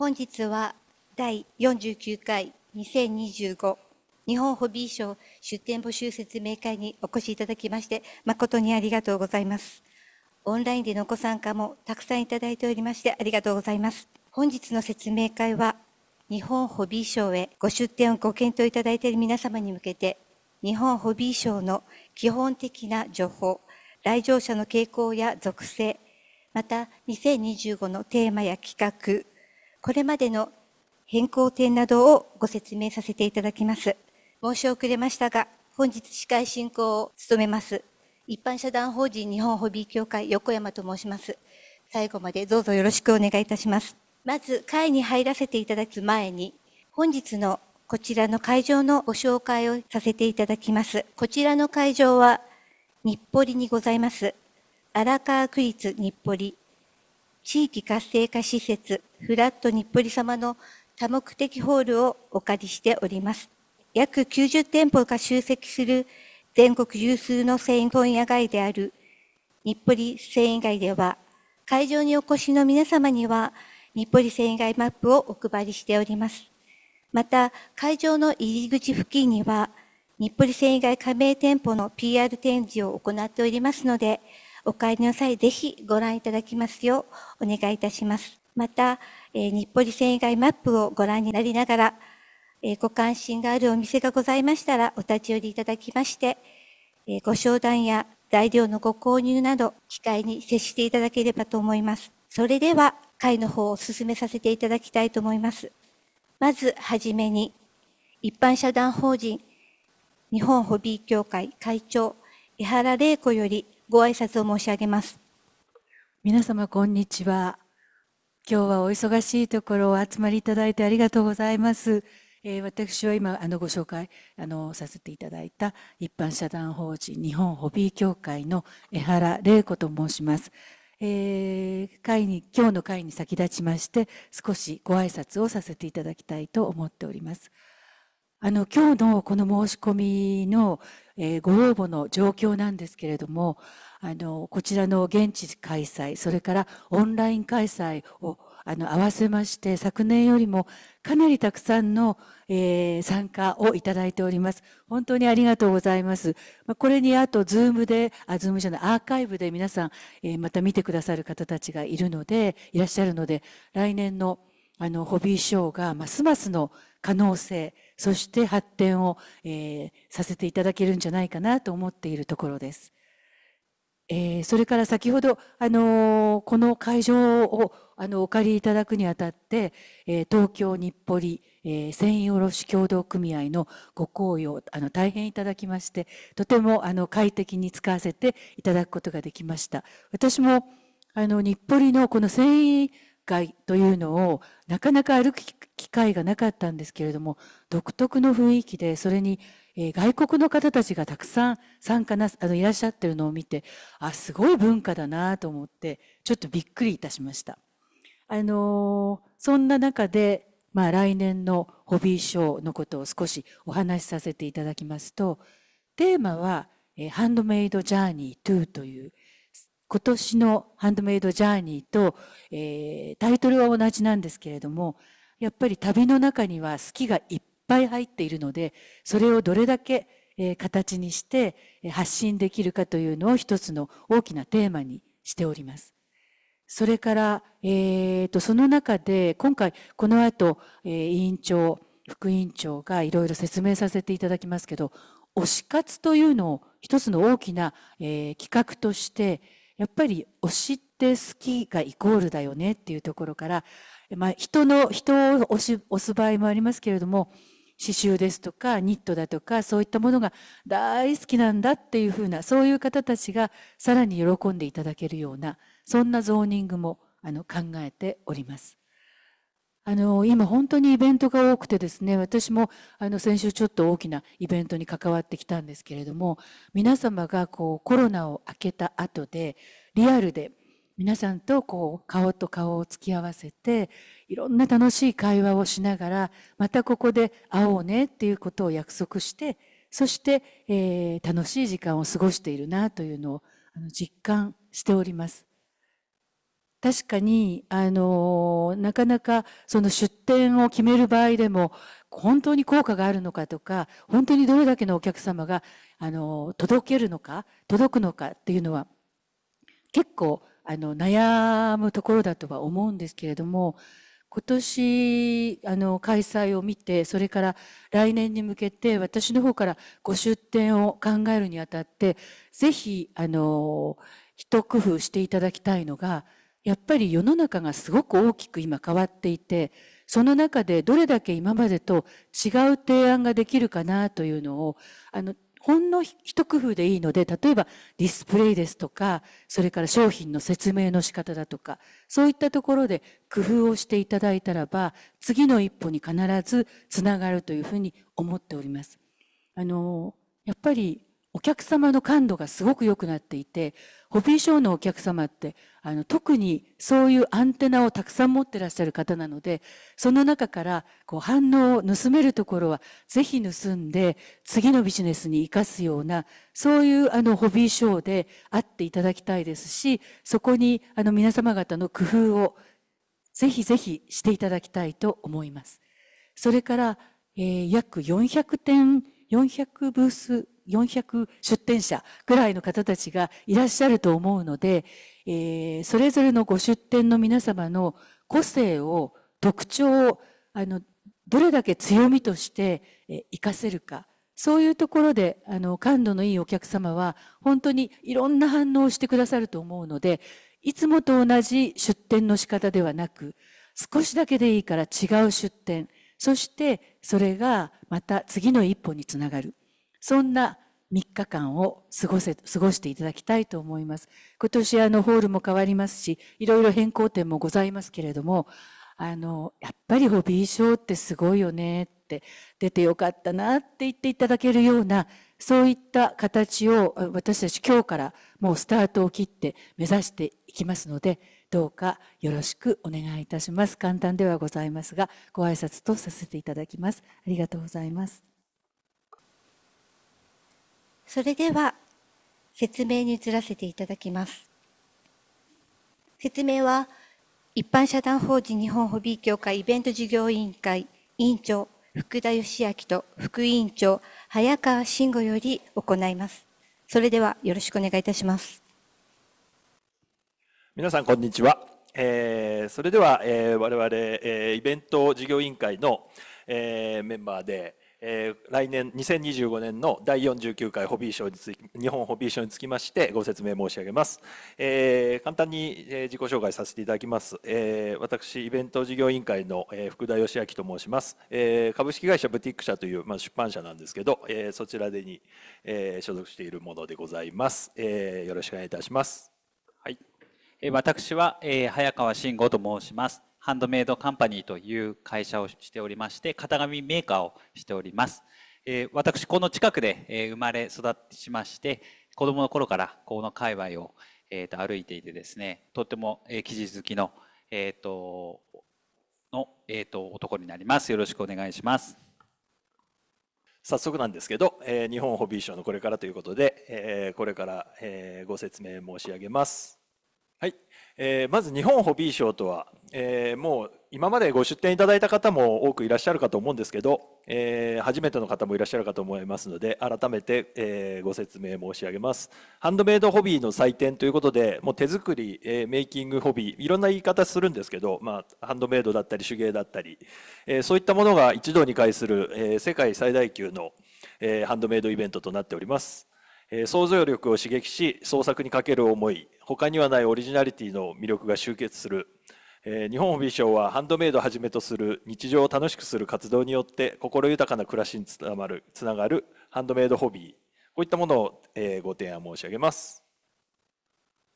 本日は第49回2025日本ホビー賞出展募集説明会にお越しいただきまして誠にありがとうございます。オンラインでのご参加もたくさんいただいておりましてありがとうございます。本日の説明会は日本ホビー賞へご出展をご検討いただいている皆様に向けて日本ホビー賞の基本的な情報、来場者の傾向や属性、また2025のテーマや企画、これまでの変更点などをご説明させていただきます。申し遅れましたが、本日司会進行を務めます、一般社団法人日本ホビー協会横山と申します。最後までどうぞよろしくお願いいたします。まず会に入らせていただく前に、本日のこちらの会場のご紹介をさせていただきます。こちらの会場は、日暮里にございます、荒川区立日暮里地域活性化施設フラット日暮里様の多目的ホールをお借りしております。約90店舗が集積する全国有数の繊維本屋街である日暮里繊維街では、会場にお越しの皆様には日暮里繊維街マップをお配りしております。また、会場の入り口付近には、日暮里繊維街加盟店舗の PR 展示を行っておりますので、お帰りの際、ぜひご覧いただきますようお願いいたします。また、えー、日暮里線以外マップをご覧になりながら、えー、ご関心があるお店がございましたら、お立ち寄りいただきまして、えー、ご商談や材料のご購入など、機会に接していただければと思います。それでは、会の方を進めさせていただきたいと思います。まず、はじめに、一般社団法人、日本ホビー協会会長、江原玲子より、ご挨拶を申し上げます。皆様こんにちは。今日はお忙しいところお集まりいただいてありがとうございます。えー、私は今あのご紹介あのさせていただいた一般社団法人日本ホビー協会の江原玲子と申します。えー、会に今日の会に先立ちまして少しご挨拶をさせていただきたいと思っております。あの、今日のこの申し込みの、えー、ご応募の状況なんですけれども、あの、こちらの現地開催、それからオンライン開催をあの合わせまして、昨年よりもかなりたくさんの、えー、参加をいただいております。本当にありがとうございます。まあ、これにあと、ズームで、あ、ズームじゃない、アーカイブで皆さん、えー、また見てくださる方たちがいるので、いらっしゃるので、来年のあの、ホビーショーがますますの可能性、そして発展を、えー、させていただけるんじゃないかなと思っているところです。えー、それから先ほど、あのー、この会場を、あの、お借りいただくにあたって、えー、東京日暮里、えー、繊維卸協同組合のご好意を、あの、大変いただきまして、とても、あの、快適に使わせていただくことができました。私も、あの、日暮里のこの繊維会というのをなかなか歩く機会がなかったんですけれども独特の雰囲気でそれに、え外国の方たちがたくさん参加なあのいらっしゃってるのを見てあすごい文化だなと思ってちょっとびっくりいたしました。あのー、そんな中で、まあ、来年のホビーショーのことを少しお話しさせていただきますとテーマは「ハンドメイド・ジャーニー・トゥ」という今年のハンドメイドジャーニーと、えー、タイトルは同じなんですけれども、やっぱり旅の中には好きがいっぱい入っているので、それをどれだけ、えー、形にして発信できるかというのを一つの大きなテーマにしております。それから、えーと、その中で今回この後、えー、委員長副委員長がいろいろ説明させていただきますけど推し活というのを一つの大きな、えー、企画としてやっぱり推しって好きがイコールだよねっていうところから、まあ、人の人を推し推す場合もありますけれども刺繍ですとかニットだとかそういったものが大好きなんだっていうふうなそういう方たちがさらに喜んでいただけるようなそんなゾーニングもあの考えております。あの、今本当にイベントが多くてですね、私もあの先週ちょっと大きなイベントに関わってきたんですけれども、皆様がこうコロナを明けた後で、リアルで皆さんとこう顔と顔を突き合わせて、いろんな楽しい会話をしながら、またここで会おうねっていうことを約束して、そして、えー、楽しい時間を過ごしているなというのをあの実感しております。確かに、あの、なかなかその出店を決める場合でも、本当に効果があるのかとか、本当にどれだけのお客様が、あの、届けるのか、届くのかっていうのは、結構、あの、悩むところだとは思うんですけれども、今年、あの、開催を見て、それから来年に向けて、私の方からご出店を考えるにあたって、ぜひ、あの、一工夫していただきたいのが、やっぱり世の中がすごく大きく今変わっていて、その中でどれだけ今までと違う提案ができるかなというのを、あの、ほんの一工夫でいいので、例えばディスプレイですとか、それから商品の説明の仕方だとか、そういったところで工夫をしていただいたらば、次の一歩に必ずつながるというふうに思っております。あの、やっぱりお客様の感度がすごく良くなっていて、ホビーショーのお客様って、あの、特にそういうアンテナをたくさん持ってらっしゃる方なので、その中から、こう、反応を盗めるところは、ぜひ盗んで、次のビジネスに生かすような、そういう、あの、ホビーショーであっていただきたいですし、そこに、あの、皆様方の工夫を、ぜひぜひしていただきたいと思います。それから、えー、約400点、400ブース400出店者ぐらいの方たちがいらっしゃると思うので、えー、それぞれのご出店の皆様の個性を、特徴を、あの、どれだけ強みとして生えかせるか。そういうところで、あの、感度のいいお客様は、本当にいろんな反応をしてくださると思うので、いつもと同じ出店の仕方ではなく、少しだけでいいから違う出店、そしてそれがまた次の一歩につながる。そんな3日間を過ごせ、過ごしていただきたいと思います。今年あのホールも変わりますし、いろいろ変更点もございますけれども、あの、やっぱりホビーショーってすごいよねって、出てよかったなって言っていただけるような、そういった形を私たち今日からもうスタートを切って目指していきますので、どうかよろしくお願いいたします。簡単ではございますが、ご挨拶とさせていただきます。ありがとうございます。それでは説明に移らせていただきます。説明は一般社団法人日本ホビー協会イベント事業委員会委員長福田義明と副委員長早川慎吾より行います。それではよろしくお願いいたします。皆さんこんにちは。えー、それでは、えー、我々、えー、イベント事業委員会の、えー、メンバーで、えー、来年2025年の第49回ホビー賞につい日本ホビー賞につきましてご説明申し上げます、えー、簡単に、えー、自己紹介させていただきます、えー、私イベント事業委員会の、えー、福田義明と申します、えー、株式会社ブティック社という、まあ、出版社なんですけど、えー、そちらでに、えー、所属しているものでございます、えー、よろしくお願いいたしますはい、えー、私は、えー、早川慎吾と申しますハンドメイドカンパニーという会社をしておりまして、型紙メーカーをしております。えー、私、この近くで、えー、生まれ育ちまして、子供の頃からこの界隈を、えー、と歩いていてですね、とっても、えー、記事好きの、えっ、ー、と、の、えっ、ー、と、男になります。よろしくお願いします。早速なんですけど、えー、日本ホビーショーのこれからということで、えー、これから、えー、ご説明申し上げます。えー、まず日本ホビー賞とは、えー、もう今までご出展いただいた方も多くいらっしゃるかと思うんですけど、えー、初めての方もいらっしゃるかと思いますので改めて、えご説明申し上げますハンドメイドホビーの祭典ということでもう手作り、えメイキングホビーいろんな言い方するんですけど、まあ、ハンドメイドだったり手芸だったり、えそういったものが一堂に会する、え世界最大級の、えハンドメイドイベントとなっております、え想像力を刺激し創作にかける思い他にはないオリジナリティの魅力が集結するえー、日本ホビー賞はハンドメイドをはじめとする日常を楽しくする活動によって心豊かな暮らしにつながるつながるハンドメイドホビーこういったものを、えー、ご提案申し上げます。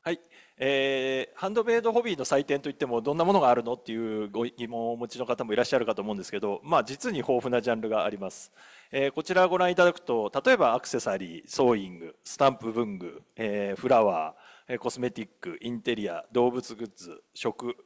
はい、えー、ハンドメイドホビーの祭典といってもどんなものがあるのっていうご疑問をお持ちの方もいらっしゃるかと思うんですけど、まあ、実に豊富なジャンルがあります、えー、こちらご覧いただくと例えばアクセサリーソーイングスタンプ文具、えー、フラワーコスメティックインテリア動物グッズ食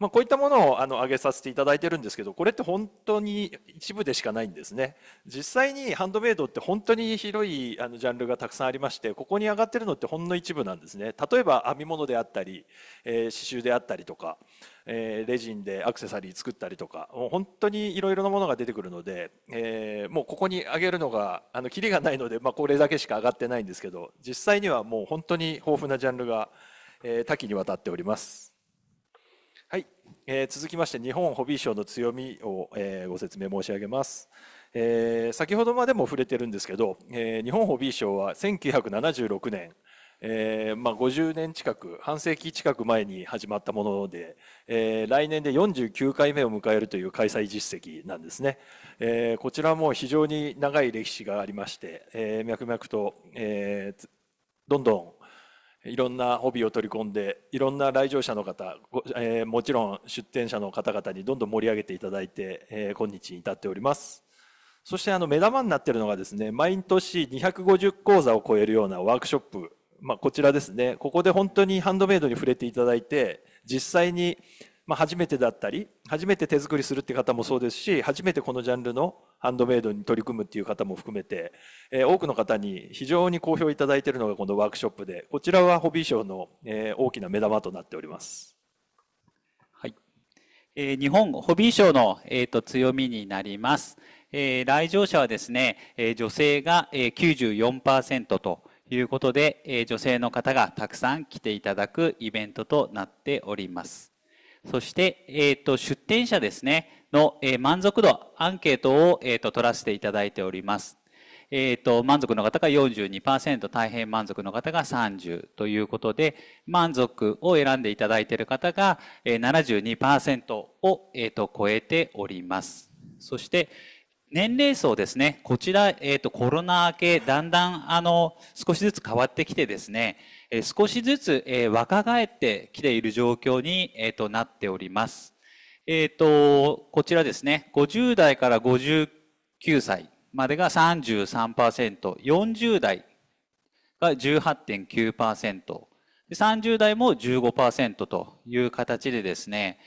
まあ、こういったものをあの上げさせていただいてるんですけどこれって本当に一部でしかないんですね実際にハンドメイドって本当に広いあのジャンルがたくさんありましてここに上がってるのってほんの一部なんですね例えば編み物であったり、えー、刺繍であったりとか、えー、レジンでアクセサリー作ったりとかもう本当にいろいろなものが出てくるので、えー、もうここに上げるのがあのキリがないので、まあ、これだけしか上がってないんですけど実際にはもう本当に豊富なジャンルが、えー、多岐にわたっております。はい、えー、続きまして日本ホビー賞の強みを、えー、ご説明申し上げます。えー、先ほどまでも触れてるんですけど、えー、日本ホビー賞は1976年、えーまあ、50年近く半世紀近く前に始まったもので、えー、来年で49回目を迎えるという開催実績なんですね、えー、こちらも非常に長い歴史がありまして、えー、脈々と、えー、どんどんいろんなホビーを取り込んでいろんな来場者の方、えー、もちろん出店者の方々にどんどん盛り上げていただいて、えー、今日に至っておりますそしてあの目玉になっているのがですね毎年250講座を超えるようなワークショップ、まあ、こちらですねここで本当にハンドメイドに触れていただいて実際にまあ、初めてだったり初めて手作りするって方もそうですし初めてこのジャンルのハンドメイドに取り組むっていう方も含めて、えー、多くの方に非常に好評いただいているのがこのワークショップでこちらはホビーショーの、えー、大きな目玉となっております。はいえー、日本ホビーショーの、えーと、と強みになります。えー、来場者はですね、えー、女性が、えー、94%ということで、えー、女性の方がたくさん来ていただくイベントとなっております。そして、えっ、ー、と、出店者ですね、の、えー、満足度、アンケートを、えっ、ー、と、取らせていただいております。えっ、ー、と、満足の方が42%、大変満足の方が30ということで、満足を選んでいただいている方が、えー、72%を、えっ、と、超えております。そして、年齢層ですね、こちら、えっ、と、コロナ明け、だんだん、あの、少しずつ変わってきてですね、少しずつ、若返ってきている状況に、なっております。えっ、ー、と、こちらですね、50代から59歳までが33%、40代が18.9%、30代も15%という形でですね、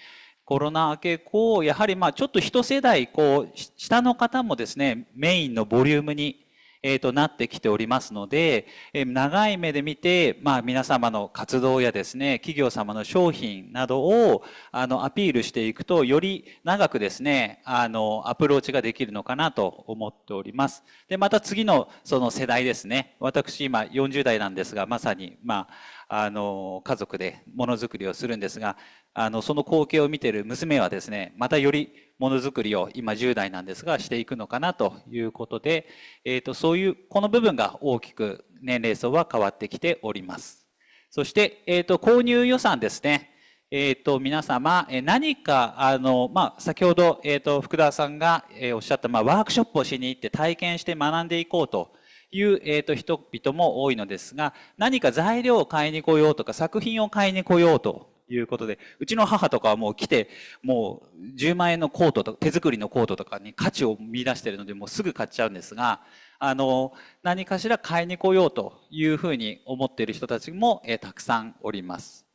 コロナ明け後、やはりまあちょっと一世代こう、下の方もですね、メインのボリュームにえー、となってきておりますので、え長い目で見て、まあ、皆様の活動やですね企業様の商品などをあのアピールしていくとより長くですねあのアプローチができるのかなと思っております。でまた次のその世代ですね私今40代なんですがまさにまああの家族でものづくりをするんですがあのその光景を見てる娘はですねまたよりものづくりを今10代なんですがしていくのかなということで、えーと、そういうこの部分が大きく年齢層は変わってきておりますそして、えーと、購入予算ですねえーと、皆様、え何かあの、まあ、先ほど、えー、と福田さんが、えおっしゃった、まあ、ワークショップをしに行って体験して学んでいこうという、えー、と人々も多いのですが、何か材料を買いに来ようとか作品を買いに来ようということで、うちの母とかはもう来て、もう10万円のコートとか、手作りのコートとかに価値を見出してるので、もうすぐ買っちゃうんですが、あの、何かしら買いに来ようというふうに思っている人たちも、えー、たくさんおります。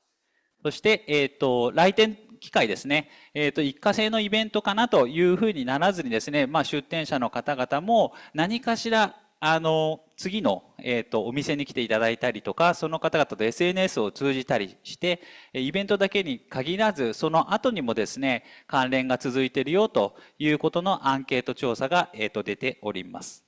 そして、えっ、ー、と、来店機会ですね、えっ、ー、と、一過性のイベントかなというふうにならずにですね、まあ、出店者の方々も何かしらあの次の、えーと、お店に来ていただいたりとかその方々と SNS を通じたりしてイベントだけに限らずその後にもですね関連が続いているよということのアンケート調査が、えーと、出ております。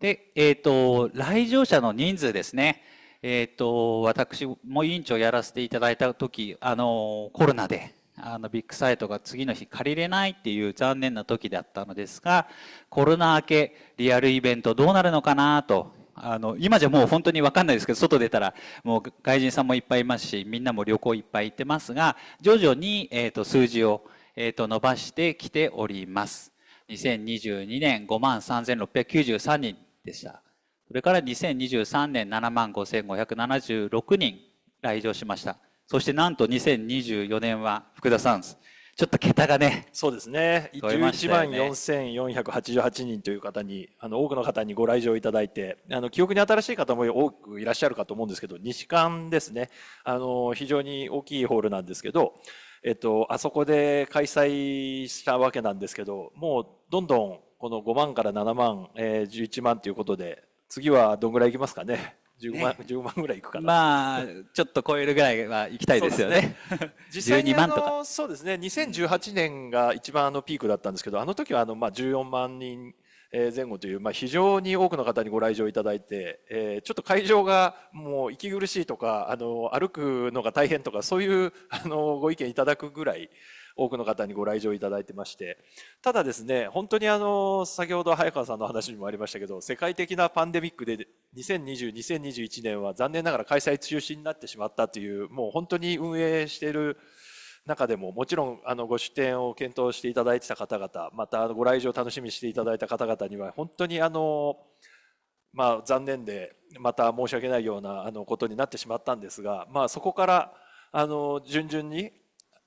で、えーと、来場者の人数ですね、えー、と私も委員長やらせていただいた時あのコロナであのビッグサイトが次の日借りれないっていう残念な時だったのですがコロナ明けリアルイベントどうなるのかなとあの今じゃもう本当に分かんないですけど外出たらもう外人さんもいっぱいいますしみんなも旅行いっぱい行ってますが徐々に、えーと、数字を、えーと、と伸ばしてきております2022年5万3693人でしたそれから2023年7万5576人来場しましたそしてなんと2024年は福田さん、ちょっと桁がね、そうですね、11万4488人という方に、あの多くの方にご来場いただいて、あの記憶に新しい方も多くいらっしゃるかと思うんですけど、西館ですね、あの非常に大きいホールなんですけど、えっと、あそこで開催したわけなんですけど、もうどんどんこの5万から7万、えー、11万ということで、次はどんぐらいいきますかね。10万、ね、10万ぐらいいくかなまあちょっと超えるぐらいは行きたいですよねね実際に万とかそうですね2018 年が一番あのピークだったんですけどあの時はあのまあ14万人前後という、まあ、非常に多くの方にご来場いただいて、えー、ちょっと会場がもう息苦しいとかあの歩くのが大変とかそういうあのご意見いただくぐらい多くの方にご来場いただいてましてただですね本当にあの先ほど早川さんの話にもありましたけど世界的なパンデミックで2020、2021年は残念ながら開催中止になってしまったというもう本当に運営している中でももちろんあのご出店を検討していただいてた方々またご来場を楽しみにしていただいた方々には本当にあのまあ、残念でまた申し訳ないようなあのことになってしまったんですが、まあ、そこからあの順々に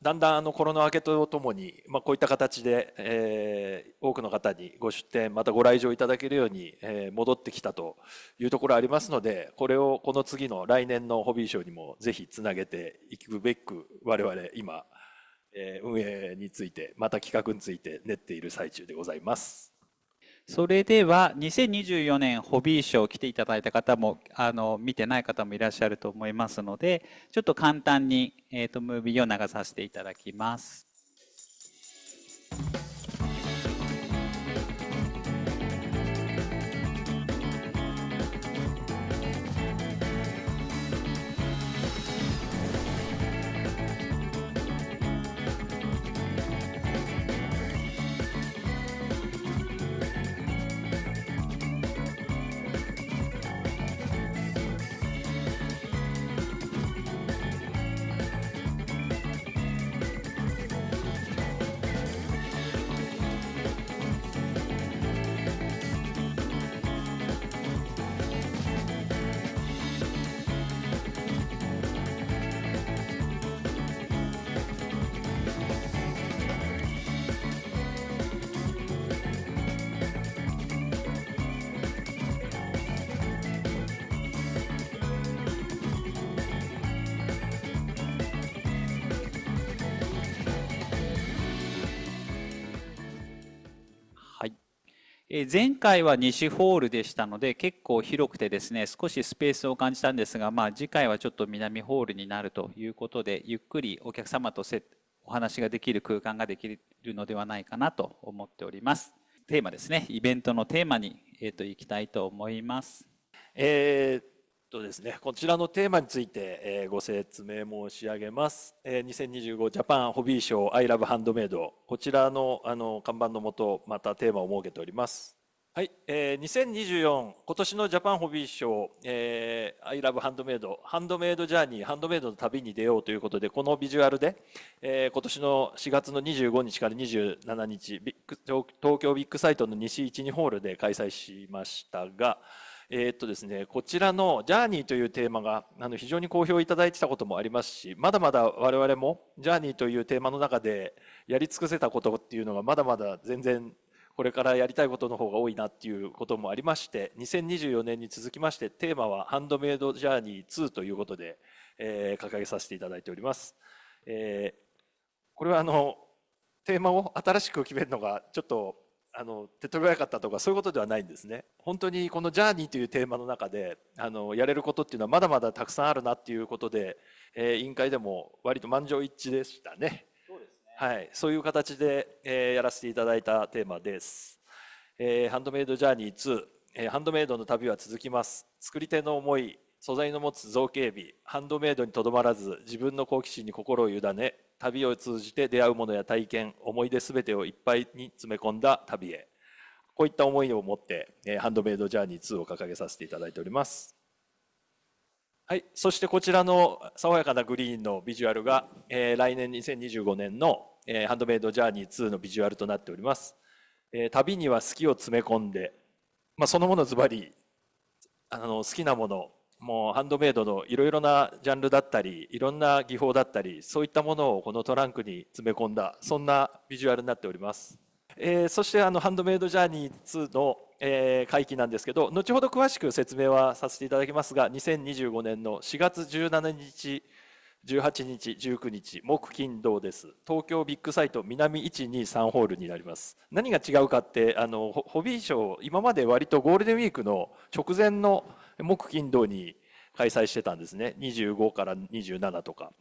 だんだんあのコロナ明けとともに、まあ、こういった形で、えー、多くの方にご出店またご来場いただけるように、えー、戻ってきたというところありますのでこれをこの次の来年のホビーショーにもぜひつなげていくべく我々今、えー、運営についてまた企画について練っている最中でございます。それでは2024年ホビー賞来ていただいた方もあの見てない方もいらっしゃると思いますのでちょっと簡単に、えーと、ムービーを流させていただきます。前回は西ホールでしたので結構広くてですね少しスペースを感じたんですが、まあ、次回はちょっと南ホールになるということでゆっくりお客様とお話ができる空間ができるのではないかなと思っておりますテーマですねイベントのテーマに、えーと、いきたいと思います、えーとですね、こちらのテーマについて、えー、ご説明申し上げます。えー、2025ジャパンホビーショーアイラブハンドメイドこちらのあの看板のもとまたテーマを設けております。はい、えー、2024今年のジャパンホビーショー、アイラブハンドメイドハンドメイドジャーニーハンドメイドの旅に出ようということでこのビジュアルで、えー、今年の4月の25日から27日ビッグ東京ビッグサイトの西一2ホールで開催しましたが。えー、っとですね、こちらのジャーニーというテーマがあの非常に好評いただいてたこともありますし、まだまだ我々もジャーニーというテーマの中でやり尽くせたことっていうのがまだまだ全然これからやりたいことの方が多いなっていうこともありまして、2024年に続きましてテーマはハンドメイドジャーニー2ということで、えー、掲げさせていただいております。えー、これはあのテーマを新しく決めるのがちょっとあの手取り早かったとかそういうことではないんですね本当にこの「ジャーニー」というテーマの中であのやれることっていうのはまだまだたくさんあるなっていうことで、えー、委員会でも割と満場一致でしたねそうですね、はい、そういう形で、えー、やらせていただいたテーマです、えー、ハンドメイドジャーニー2、えー、ハンドメイドの旅は続きます作り手の思い素材の持つ造形美ハンドメイドにとどまらず自分の好奇心に心を委ね旅を通じて出会うものや体験思い出べてをいっぱいに詰め込んだ旅へこういった思いを持って、えハンドメイドジャーニー2を掲げさせていただいております。はい、そしてこちらの爽やかなグリーンのビジュアルが、えー、来年2025年の、えハンドメイドジャーニー2のビジュアルとなっております。えー、旅には好きを詰め込んで、まあ、そのものズバリあの好きなものもうハンドメイドのいろいろなジャンルだったりいろんな技法だったりそういったものをこのトランクに詰め込んだそんなビジュアルになっております、えー、そしてあのハンドメイドジャーニー2の、えー、会期なんですけど後ほど詳しく説明はさせていただきますが2025年の4月17日18日、19日、木、金、土です。東京ビッグサイト南123ホールになります。何が違うかって、あのホビーショー、今まで割とゴールデンウィークの直前の木金土に開催してたんですね。25から27とか。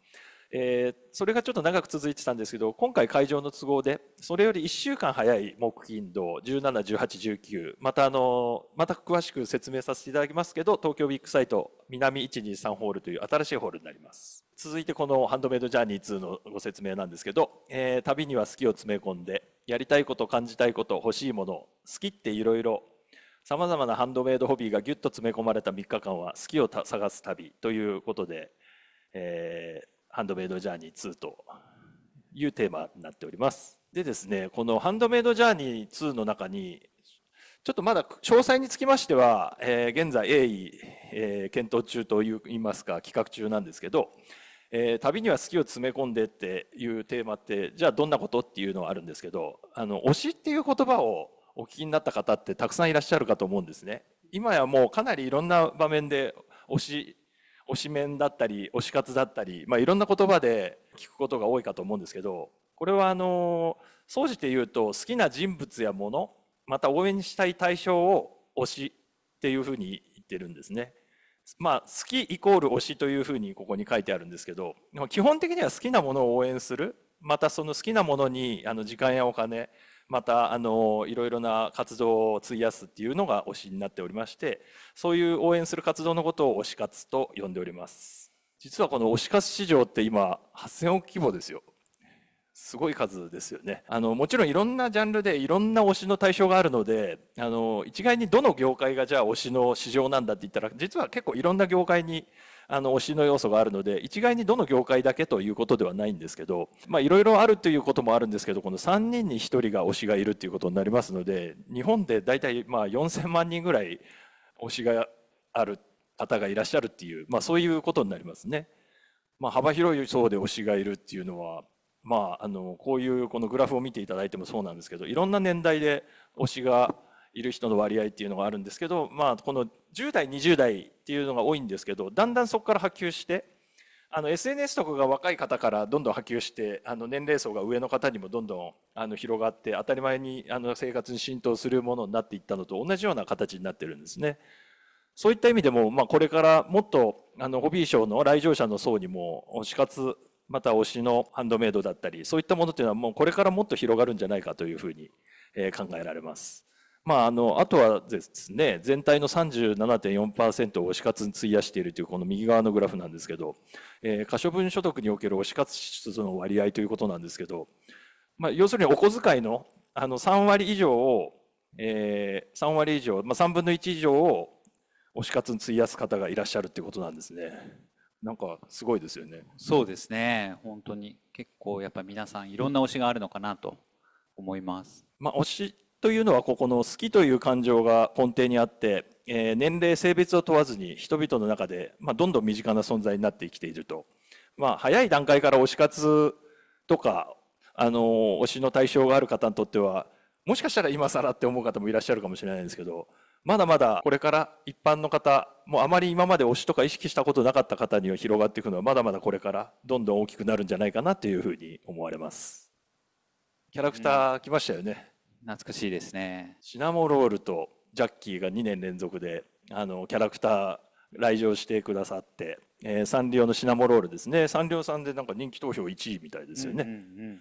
えー、それがちょっと長く続いてたんですけど、今回会場の都合で、それより1週間早い木金土、17、18、19、またあの、また詳しく説明させていただきますけど、東京ビッグサイト南123ホールという新しいホールになります。続いてこのハンドメイドジャーニー2のご説明なんですけど、えー、旅には好きを詰め込んで、やりたいこと、感じたいこと、欲しいもの、好きっていろいろさまざまなハンドメイドホビーがぎゅっと詰め込まれた3日間は好きを探す旅ということで、えー、ハンドメイドジャーニー2というテーマになっております。でですね、このハンドメイドジャーニー2の中に、ちょっとまだ詳細につきましては、えー、現在鋭意、えー、検討中といいますか企画中なんですけど、えー、旅には好きを詰め込んでっていうテーマってじゃあどんなことっていうのはあるんですけどあの推しっていう言葉をお聞きになった方ってたくさんいらっしゃるかと思うんですね。今やもうかなりいろんな場面で推し、推し面だったり、推し活だったり、まあ、いろんな言葉で聞くことが多いかと思うんですけど、これはあの、総じて言うと好きな人物やもの、また応援したい対象を推しっていうふうに言ってるんですね。まあ、好きイコール推しというふうにここに書いてあるんですけど基本的には好きなものを応援するまたその好きなものにあの時間やお金またあのいろいろな活動を費やすっていうのが推しになっておりましてそういう応援する活動のことを推し活と呼んでおります実はこの推し活市場って今8000億規模ですよすごい数ですよねあのもちろんいろんなジャンルでいろんな推しの対象があるのであの一概にどの業界がじゃあ推しの市場なんだって言ったら実は結構いろんな業界にあの推しの要素があるので一概にどの業界だけということではないんですけどいろいろあるということもあるんですけどこの3人に1人が推しがいるということになりますので日本で大体まあ4,000万人ぐらい推しがある方がいらっしゃるっていう、まあ、そういうことになりますね。まあ、幅広い層で推しがいるっていうのはまあ、あのこういうこのグラフを見ていただいてもそうなんですけどいろんな年代で推しがいる人の割合っていうのがあるんですけど、まあ、この10代20代っていうのが多いんですけどだんだんそこから波及してあの SNS とかが若い方からどんどん波及してあの年齢層が上の方にもどんどんあの広がって当たり前にあの生活に浸透するものになっていったのと同じような形になってるんですね。そういった意味でも、まあ、これからもっとあのホビーショーの来場者の層にも死活また推しのハンドメイドだったりそういったものというのはもうこれからもっと広がるんじゃないかというふうに、え考えられます。まあ、あのあとはですね全体の37.4%を推し活に費やしているというこの右側のグラフなんですけど、えー、可処分所得における推し活支出の割合ということなんですけど、まあ、要するにお小遣いのあの3割以上を、えー、3割以上、まあ、3分の1以上を推し活に費やす方がいらっしゃるということなんですね。なんかすごいですよね。そうですね。本当に結構やっぱ皆さんいろんな推しがあるのかなと思います。まあ推しというのはここの好きという感情が根底にあって、えー、年齢性別を問わずに人々の中で、まあ、どんどん身近な存在になってきていると、まあ、早い段階から推し活とかあの推しの対象がある方にとってはもしかしたら今更って思う方もいらっしゃるかもしれないんですけどまだまだこれから一般の方もあまり今まで推しとか意識したことなかった方には広がっていくのはまだまだこれからどんどん大きくなるんじゃないかなというふうに思われます。キャラクター来ましたよね。懐かしいですね。シナモロールとジャッキーが2年連続で、あの、キャラクター来場してくださって、えー、サンリオのシナモロールですね。サンリオさんでなんか人気投票1位みたいですよね。うんうんうん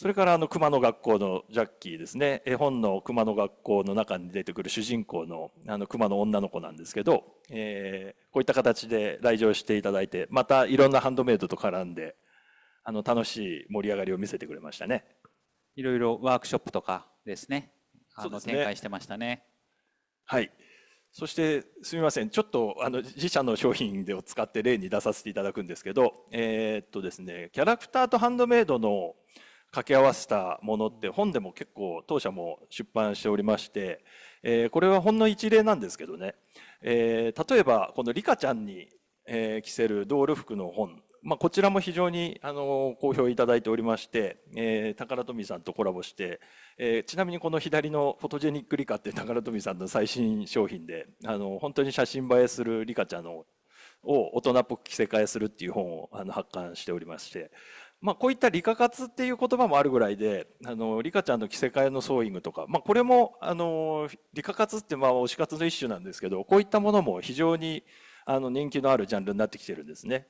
それからあの熊野学校のジャッキーですね絵本の熊野学校の中に出てくる主人公のあの熊の女の子なんですけど、えー、こういった形で来場していただいてまたいろんなハンドメイドと絡んであの楽しい盛り上がりを見せてくれましたねいろいろワークショップとかですねあの、展開してましたね。はいそしてすみませんちょっとあの自社の商品でを使って例に出させていただくんですけど、えー、っとですね、キャラクターとハンドメイドの掛け合わせたものって本でも結構当社も出版しておりまして、えー、これはほんの一例なんですけどね、えー、例えばこのリカちゃんに、え着せるドール服の本まあ、こちらも非常にあの好評いただいておりまして、えー、宝富さんとコラボして、えー、ちなみにこの左のフォトジェニックリカって宝富さんの最新商品であの本当に写真映えするリカちゃんのを大人っぽく着せ替えするっていう本をあの発刊しておりまして、まあ、こういったリカ活っていう言葉もあるぐらいであのリカちゃんの着せ替えのソーイングとか、まあ、これもあのリカ活ってまあ推し活の一種なんですけどこういったものも非常にあの人気のあるジャンルになってきてるんですね。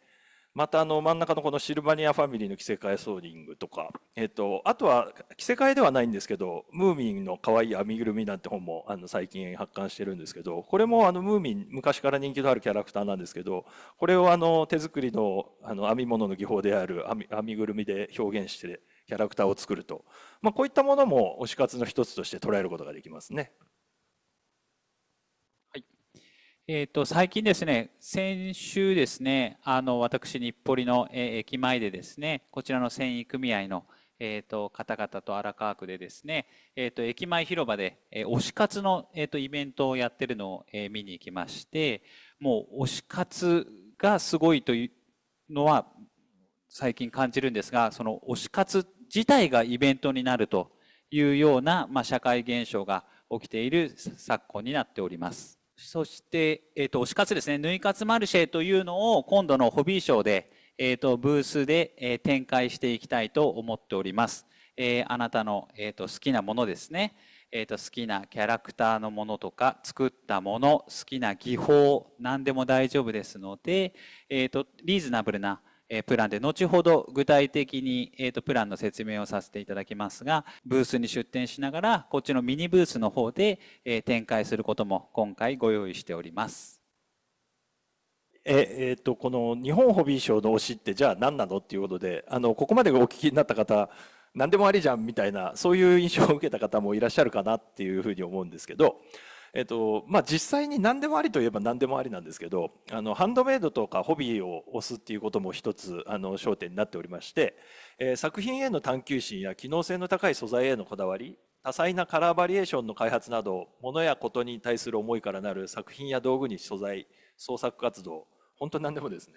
またあの真ん中のこのシルバニアファミリーの着せ替えソーリングとか、えっと、あとは着せ替えではないんですけど、ムーミンの可愛い編みぐるみなんて本もあの最近発刊してるんですけど、これもあのムーミン昔から人気のあるキャラクターなんですけど、これをあの手作りのあの編み物の技法である編み編みぐるみで表現してキャラクターを作ると、まあ、こういったものも推し活の一つとして捉えることができますね。えーと、最近ですね、先週ですね、あの私、日暮里の、え駅前でですね、こちらの繊維組合の、えーと、方々と荒川区でですね、えーと、駅前広場で、えー、推し活の、えー、とイベントをやってるのを、えー、見に行きまして、もう推し活がすごいというのは最近感じるんですが、その推し活自体がイベントになるというような、まあ、社会現象が起きている昨今になっております。そして、えっ、ー、と、推し活ですね。縫い活マルシェというのを今度のホビーショーで、えっ、ー、と、ブースで、えー、展開していきたいと思っております。えー、あなたの、えー、と、好きなものですね。えっ、ー、と、好きなキャラクターのものとか、作ったもの、好きな技法、何でも大丈夫ですので、えっ、と、リーズナブルな、えプランで、後ほど具体的に、えとプランの説明をさせていただきますが、ブースに出店しながら、こっちのミニブースの方で、え展開することも今回ご用意しております。ええー、とこの日本ホビーショーの推しってじゃあ何なのっていうことであのここまでお聞きになった方何でもありじゃんみたいなそういう印象を受けた方もいらっしゃるかなっていうふうに思うんですけどえっとまあ、実際に何でもありといえば何でもありなんですけどあのハンドメイドとかホビーを推すっていうことも一つあの焦点になっておりまして、えー、作品への探求心や機能性の高い素材へのこだわり多彩なカラーバリエーションの開発など物やことに対する思いからなる作品や道具に素材創作活動本当何でもですね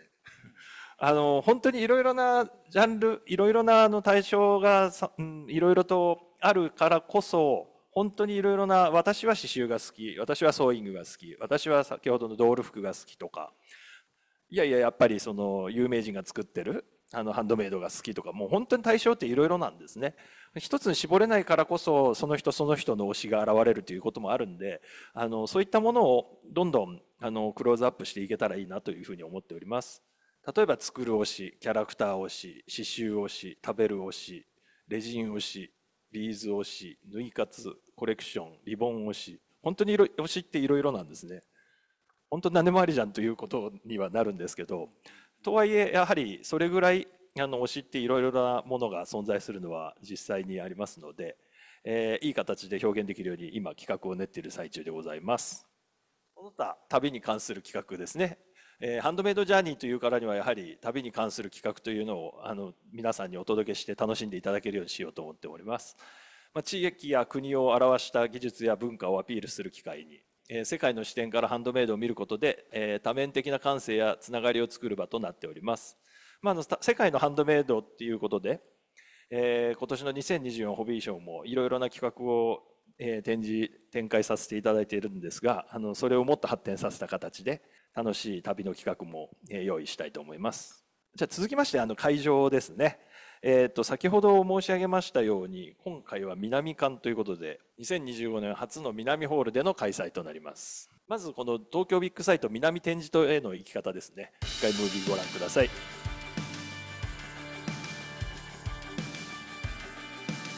あの本当にいろいろなジャンルいろいろなあの対象がいろいろとあるからこそ本当にいろいろな私は刺繍が好き私はソーイングが好き私は先ほどのドール服が好きとかいやいややっぱりその有名人が作ってるあのハンドメイドが好きとかもう本当に対象っていろいろなんですね一つに絞れないからこそその人その人の推しが現れるということもあるんであのそういったものをどんどんあのクローズアップしていけたらいいなというふうに思っております例えば作る推しキャラクター推し刺繍推し食べる推しレジン推しビーズ推し縫い活コレクションリボン推し本当に推しっていろいろなんですね本当何でもありじゃんということにはなるんですけどとはいえやはりそれぐらいあの推しっていろいろなものが存在するのは実際にありますので、えー、いい形で表現できるように今企画を練っている最中でございます。その他旅に関する企画ですねえー、ハンドメイドジャーニーというからにはやはり旅に関する企画というのをあの皆さんにお届けして楽しんでいただけるようにしようと思っております、まあ、地域や国を表した技術や文化をアピールする機会に、えー、世界の視点からハンドメイドを見ることで、えー、多面的な感性やつながりを作る場となっております、まあ、あの世界のハンドメイドっていうことで、えー、今年の2024ホビーショーもいろいろな企画をえ展示展開させていただいているんですがあのそれをもっと発展させた形で楽しい旅の企画も用意したいと思います。じゃ続きましてあの会場ですね。えー、と先ほど申し上げましたように今回は南館ということで2025年初の南ホールでの開催となりますまずこの東京ビッグサイト南展示棟への行き方ですね一回ムービーご覧ください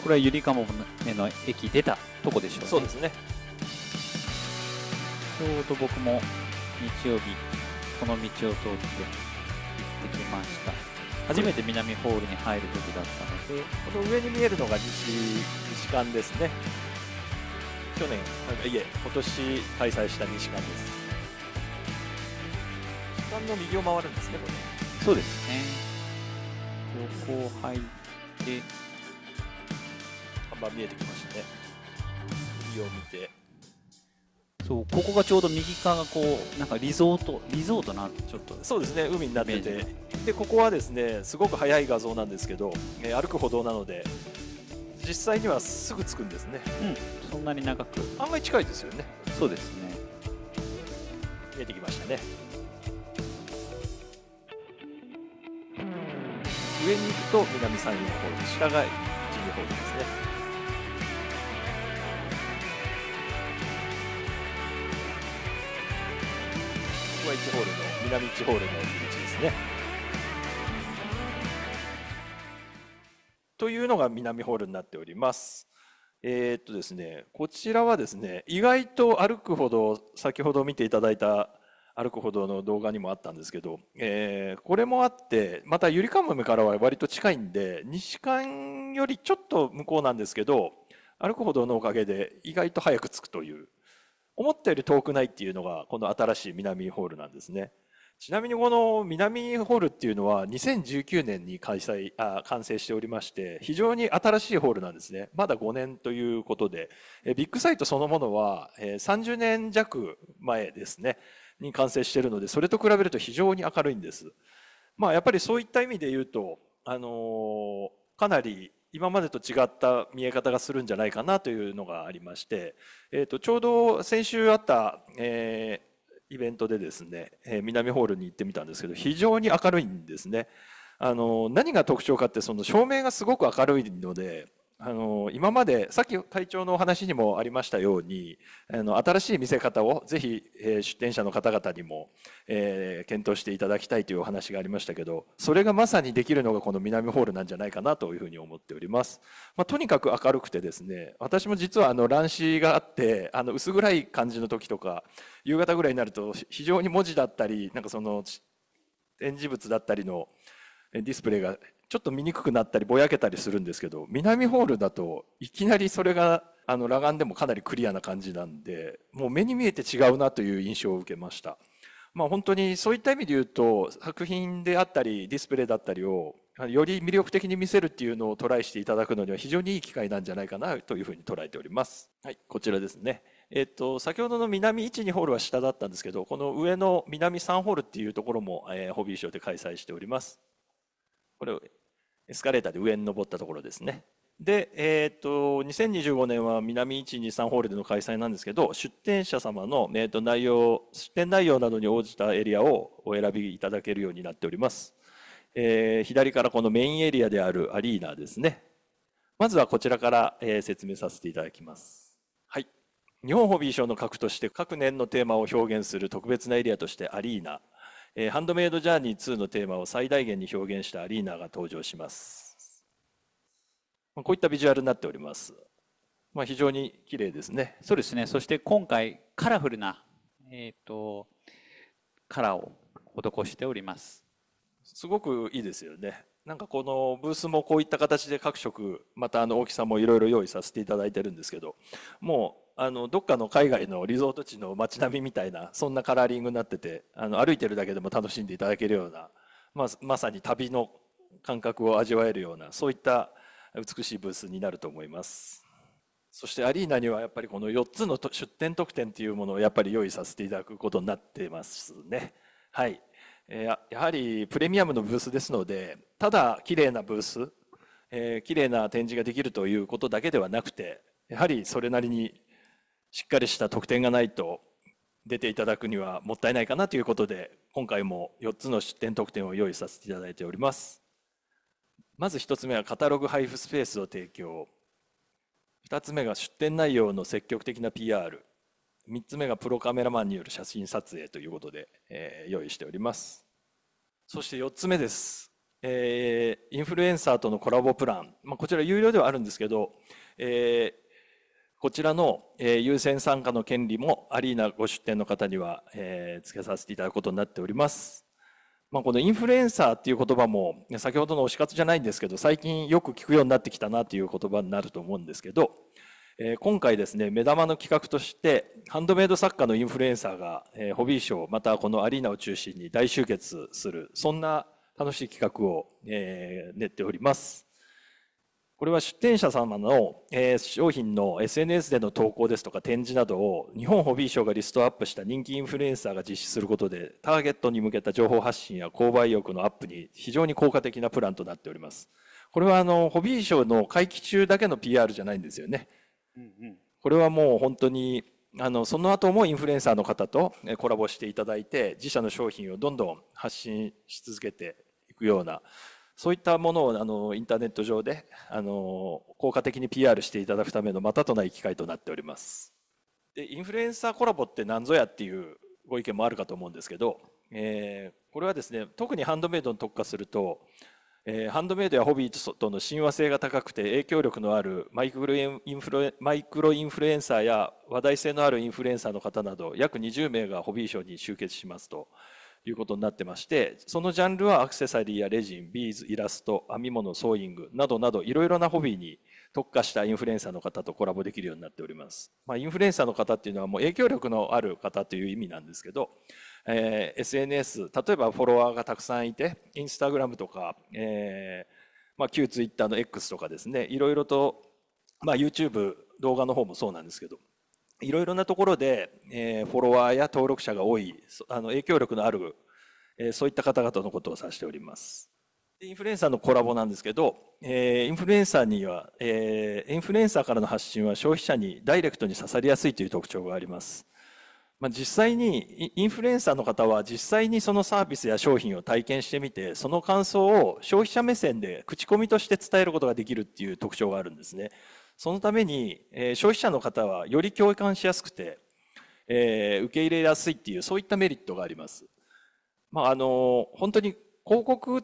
これはゆりかもめの駅出たとこでしょうねそうですねちょうど僕も日曜日この道を通って行ってきました初めて南ホールに入る時だったのでこの上に見えるのが西西館ですね去年いえ今年開催した西館です西館の右を回るんですねこれそうですねここ入って看板見えてきましたね右を見てそうここがちょうど右側がこうなんかリゾートリゾートなちょっとそうですね海になっててでここはですねすごく速い画像なんですけど、えー、歩く歩道なので実際にはすぐ着くんですねうんそんなに長くあんまり近いですよねそうですね見えてきましたね上に行くと南三陽ホール下が一2ホールですねこが1ホールの南1ホールの入り口ですね。というのが南ホールになっております。えー、っとですね、こちらはですね、意外と歩くほど、先ほど見ていただいた歩くほどの動画にもあったんですけど、えー、これもあって、またゆりかもめからは割と近いんで、西館よりちょっと向こうなんですけど、歩くほどのおかげで意外と早く着くという思ったより遠くないっていうのがこの新しい南ホールなんですね。ちなみにこの南ホールっていうのは2019年に開催あ完成しておりまして非常に新しいホールなんですねまだ5年ということでビッグサイトそのものは30年弱前ですねに完成しているのでそれと比べると非常に明るいんです。まあ、やっぱりそういった意味で言うと、あのかなり今までと違った見え方がするんじゃないかなというのがありまして、えー、とちょうど先週あった、えー、イベントでですね、えー、南ホールに行ってみたんですけど非常に明るいんですね。あの何が特徴かってその照明がすごく明るいのであの今までさっき会長のお話にもありましたようにあの新しい見せ方をぜひ、え出店者の方々にも、えー、検討していただきたいというお話がありましたけどそれがまさにできるのがこの南ホールなんじゃないかなというふうに思っております、まあ、とにかく明るくてですね私も実はあの乱視があってあの薄暗い感じの時とか夕方ぐらいになると非常に文字だったりなんかその展示物だったりのディスプレイがちょっと見にくくなったりぼやけたりするんですけど南ホールだといきなりそれがあの裸眼でもかなりクリアな感じなんでもう目に見えて違うなという印象を受けました。まあ、本当にそういった意味で言うと作品であったりディスプレイだったりをより魅力的に見せるっていうのをトライしていただくのには非常にいい機会なんじゃないかなというふうに捉えております。はい、こちらですね。えっと、先ほどの南1、2ホールは下だったんですけど、この上の南3ホールっていうところも、えー、ホビーショーで開催しております。これ、エスカレーターで上に登ったところですね。で、えっ、ー、と、2025年は南123ホールでの開催なんですけど、出店者様の、えー、と内容、出店内容などに応じたエリアをお選びいただけるようになっております。えー、左からこのメインエリアであるアリーナですね。まずはこちらから、えー、説明させていただきます。はい。日本ホビー賞の核として各年のテーマを表現する特別なエリアとしてアリーナえハンドメイドジャーニー2のテーマを最大限に表現したアリーナが登場します。まあ、こういったビジュアルになっております。まあ、非常に綺麗ですね。そうですね。そして今回カラフルなえっ、ー、とカラーを施しております。すごくいいですよね。なんかこのブースもこういった形で各色またあの大きさもいろいろ用意させていただいてるんですけどもうあのどっかの海外のリゾート地の街並みみたいなそんなカラーリングになっててあの歩いてるだけでも楽しんでいただけるような、まあ、まさに旅の感覚を味わえるようなそういった美しいブースになると思いますそしてアリーナにはやっぱりこの4つの出店特典というものをやっぱり用意させていただくことになってますねはい、えー、やはりプレミアムのブースですのでただ綺麗なブース、えー、綺麗な展示ができるということだけではなくてやはりそれなりにしっかりした特典がないと出ていただくにはもったいないかなということで、今回も4つの出店特典を用意させていただいております。まず1つ目はカタログ配布スペースを提供。2つ目が出店内容の積極的な PR。3つ目がプロカメラマンによる写真撮影ということで、えー、用意しております。そして4つ目です。えー、インフルエンサーとのコラボプラン。まあ、こちら有料ではあるんですけど、えー、こちらの、えー、優先参加の権利もアリーナご出店の方には、えー、付けさせていただくことになっております。まあ、このインフルエンサーっていう言葉も先ほどの推し活じゃないんですけど最近よく聞くようになってきたなという言葉になると思うんですけど、えー、今回ですね目玉の企画としてハンドメイド作家のインフルエンサーが、えー、ホビーショーまたこのアリーナを中心に大集結するそんな楽しい企画を、えー、練っております。これは出店者様の、商品の SNS での投稿ですとか展示などを日本ホビー賞がリストアップした人気インフルエンサーが実施することでターゲットに向けた情報発信や購買意欲のアップに非常に効果的なプランとなっております。これはあのホビー賞の会期中だけの PR じゃないんですよね。これはもう本当にあのその後もインフルエンサーの方とコラボしていただいて自社の商品をどんどん発信し続けていくようなそういったものをあのインターネット上であの効果的に PR していただくためのまたとない機会となっております。でインフルエンサーコラボって何ぞやっていうご意見もあるかと思うんですけど、えー、これはですね特にハンドメイドに特化すると、えー、ハンドメイドやホビーとの親和性が高くて影響力のあるマイクロインフルマイクロインフルエンサーや話題性のあるインフルエンサーの方など約20名がホビー賞に集結しますということになってまして、そのジャンルはアクセサリーやレジン、ビーズ、イラスト、編み物、ソーイングなどなどいろいろなホビーに特化したインフルエンサーの方とコラボできるようになっております。まあ、インフルエンサーの方っていうのはもう影響力のある方という意味なんですけど、えー、SNS、例えばフォロワーがたくさんいて、インスタグラムとか、えーまあ、旧 Twitter の X とかですね、いろいろと、まあ、YouTube 動画の方もそうなんですけど、いろいろなところで、えフォロワーや登録者が多い、あの影響力のある、えそういった方々のことを指しております。インフルエンサーのコラボなんですけど、えインフルエンサーには、えインフルエンサーからの発信は消費者にダイレクトに刺さりやすいという特徴があります。まあ、実際にインフルエンサーの方は実際にそのサービスや商品を体験してみてその感想を消費者目線で口コミとして伝えることができるっていう特徴があるんですねそのために、え消費者の方はより共感しやすくて、え受け入れやすいっていうそういったメリットがあります。まあ、あの本当に広告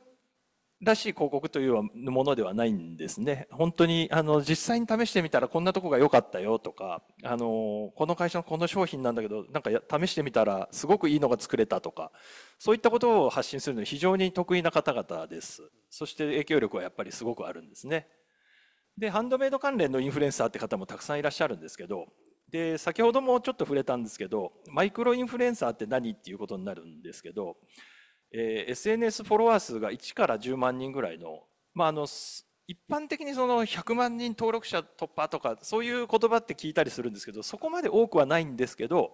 らしい広告というものではないんですね。本当にあの実際に試してみたらこんなとこが良かったよとか、あのこの会社のこの商品なんだけどなんか試してみたらすごくいいのが作れたとか、そういったことを発信するの非常に得意な方々です。そして影響力はやっぱりすごくあるんですね。でハンドメイド関連のインフルエンサーって方もたくさんいらっしゃるんですけどで先ほどもちょっと触れたんですけどマイクロインフルエンサーって何っていうことになるんですけど、えー、SNS フォロワー数が1から10万人ぐらいの,、まあ、あの一般的にその100万人登録者突破とかそういう言葉って聞いたりするんですけどそこまで多くはないんですけど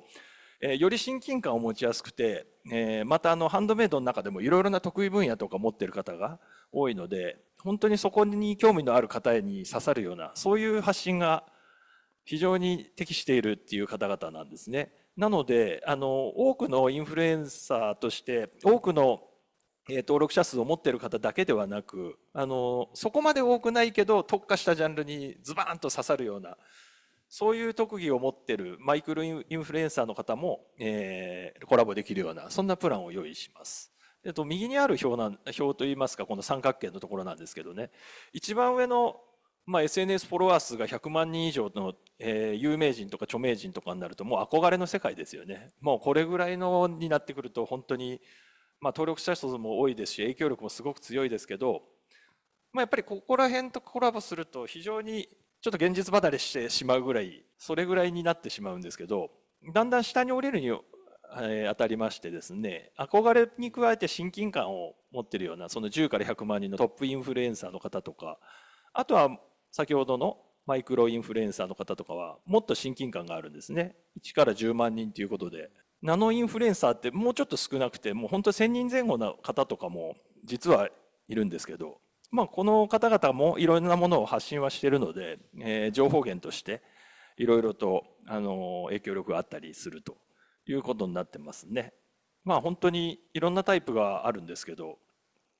えより親近感を持ちやすくて、えまたあのハンドメイドの中でもいろいろな得意分野とか持ってる方が多いので本当にそこに興味のある方に刺さるようなそういう発信が非常に適しているっていう方々なんですね。なのであの多くのインフルエンサーとして多くのえ登録者数を持っている方だけではなくあのそこまで多くないけど特化したジャンルにズバーンと刺さるようなそういう特技を持ってるマイクロインフルエンサーの方も、えー、コラボできるような、そんなプランを用意します。えっと、右にある表な表といいますか、この三角形のところなんですけどね、一番上の、まあ、SNS フォロワー数が100万人以上の、えー、有名人とか著名人とかになると、もう憧れの世界ですよね。もうこれぐらいのになってくると、本当に、まあ、登録者数も多いですし、影響力もすごく強いですけど、まあ、やっぱりここら辺とコラボすると非常にちょっと現実離れしてしまうぐらい、それぐらいになってしまうんですけど、だんだん下に降りるに、えー、当たりましてですね、憧れに加えて親近感を持ってるような、その10から100万人のトップインフルエンサーの方とか、あとは先ほどのマイクロインフルエンサーの方とかは、もっと親近感があるんですね。1から10万人ということで。ナノインフルエンサーってもうちょっと少なくて、もう本当1000人前後の方とかも実はいるんですけど、まあ、この方々もいろんなものを発信はしているので、えー、情報源としていろいろと、あの、影響力があったりするということになってますね。まあ、本当にいろんなタイプがあるんですけど、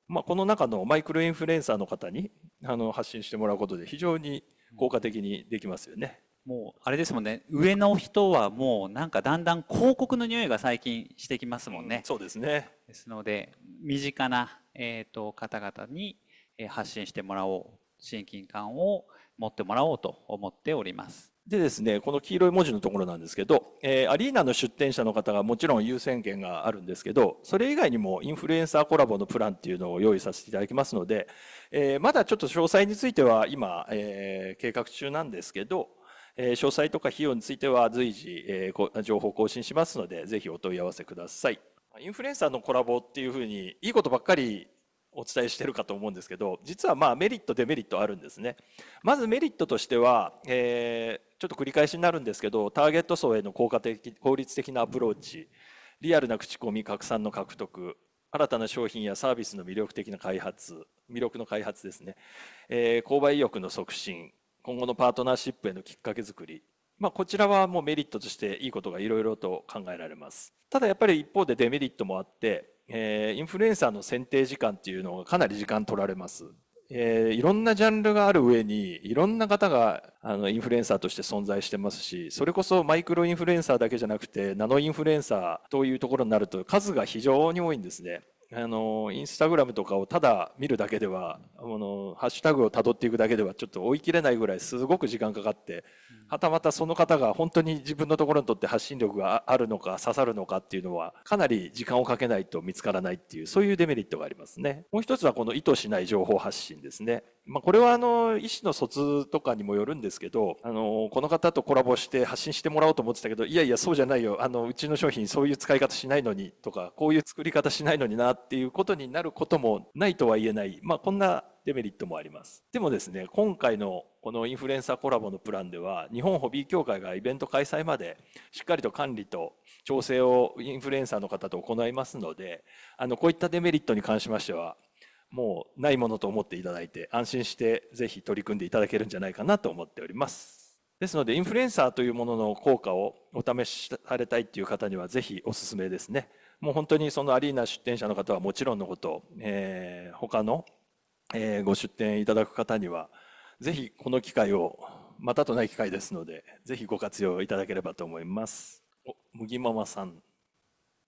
まあ、この中のマイクロインフルエンサーの方にあの発信してもらうことで非常に効果的にできますよね。もうあれですもんね上の人はもうなんかだんだん広告の匂いが最近してきますもんね。うん、そうですねですので身近な、えーと、と方々に発信してもらおう、親近感を持ってもらおうと思っております。でですね、この黄色い文字のところなんですけど、えー、アリーナの出店者の方がもちろん優先権があるんですけど、それ以外にもインフルエンサーコラボのプランっていうのを用意させていただきますので、えー、まだちょっと詳細については今、えー、計画中なんですけど、え詳細とか費用については随時、え情報更新しますので、ぜひお問い合わせください。インフルエンサーのコラボっていうふうに、いいことばっかりお伝えしてるかと思うんですけど実はまあメリットデメリットあるんですねまずメリットとしては、えー、ちょっと繰り返しになるんですけどターゲット層への効果的効率的なアプローチリアルな口コミ拡散の獲得新たな商品やサービスの魅力的な開発魅力の開発ですね、えー、購買意欲の促進今後のパートナーシップへのきっかけ作りまあ、こちらはもうメリットとしていいことがいろいろと考えられます。ただやっぱり一方でデメリットもあって、えー、インフルエンサーの選定時間っていうのがかなり時間取られます。えー、いろんなジャンルがある上に、いろんな方があのインフルエンサーとして存在してますし、それこそマイクロインフルエンサーだけじゃなくて、ナノインフルエンサーというところになると数が非常に多いんですね。あのインスタグラムとかをただ見るだけではあのハッシュタグをたどっていくだけではちょっと追いきれないぐらいすごく時間かかってはたまたその方が本当に自分のところにとって発信力があるのか刺さるのかっていうのはかなり時間をかけないと見つからないっていうそういうデメリットがありますね。もう一つはこの意図しない情報発信ですね。まあ、これはあの医師の疎通とかにもよるんですけどあのこの方とコラボして発信してもらおうと思ってたけどいやいやそうじゃないよあのうちの商品そういう使い方しないのにとかこういう作り方しないのになっていうことになることもないとは言えない、まあ、こんなデメリットもありますでもですね今回のこのインフルエンサーコラボのプランでは日本ホビー協会がイベント開催までしっかりと管理と調整をインフルエンサーの方と行いますのであのこういったデメリットに関しましてはもうないものと思っていただいて安心してぜひ取り組んでいただけるんじゃないかなと思っておりますですのでインフルエンサーというものの効果をお試しされたいっていう方にはぜひおすすめですねもう本当にそのアリーナ出店者の方はもちろんのこと、えー、他の、えー、ご出店いただく方にはぜひこの機会をまたとない機会ですのでぜひご活用いただければと思いますお麦ママさん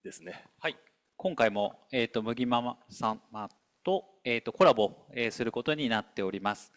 ですねはい今回も、えーと、と麦ママさん、まあと,、えー、とコラボ、えすることになっております。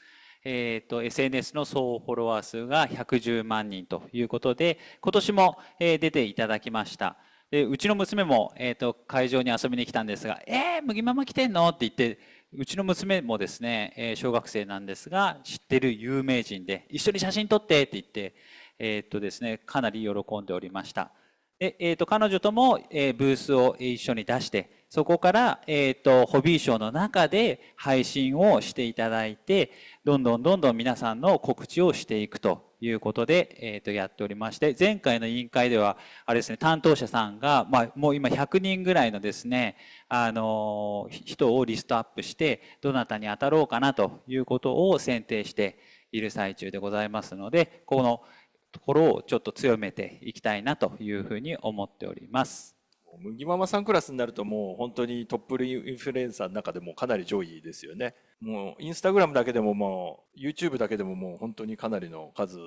えーと、SNS の総フォロワー数が110万人ということで今年も、え出ていただきましたでうちの娘も、えーと、会場に遊びに来たんですが「えー、麦ママ来てんの?」って言ってうちの娘もですね、え小学生なんですが知ってる有名人で「一緒に写真撮って」って言って、えーとですね、かなり喜んでおりましたで、えーと、彼女とも、えブースを一緒に出してそこから、えっ、ー、と、ホビーショーの中で配信をしていただいて、どんどんどんどん皆さんの告知をしていくということで、えっ、ー、と、やっておりまして、前回の委員会では、あれですね、担当者さんが、まあ、もう今100人ぐらいのですね、あの、人をリストアップして、どなたに当たろうかなということを選定している最中でございますので、このところをちょっと強めていきたいなというふうに思っております。麦ママさんクラスになるともう本当にトップインフルエンサーの中でもかなり上位ですよね。もうインスタグラムだけでももう YouTube だけでももう本当にかなりの数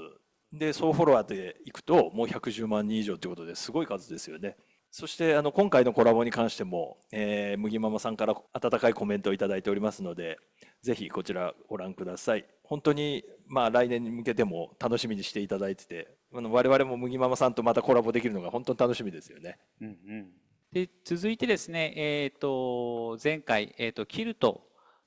で総フォロワーでいくともう110万人以上ということですごい数ですよね。そしてあの今回のコラボに関しても、えー、麦ママさんから温かいコメントを頂いておりますのでぜひこちらご覧ください。本当にまあ来年に向けても楽しみにしていただいててあの我々も麦ママさんとまたコラボできるのが本当に楽しみですよね。うんうん、で続いてですね、えーと、前回、えーと、キルト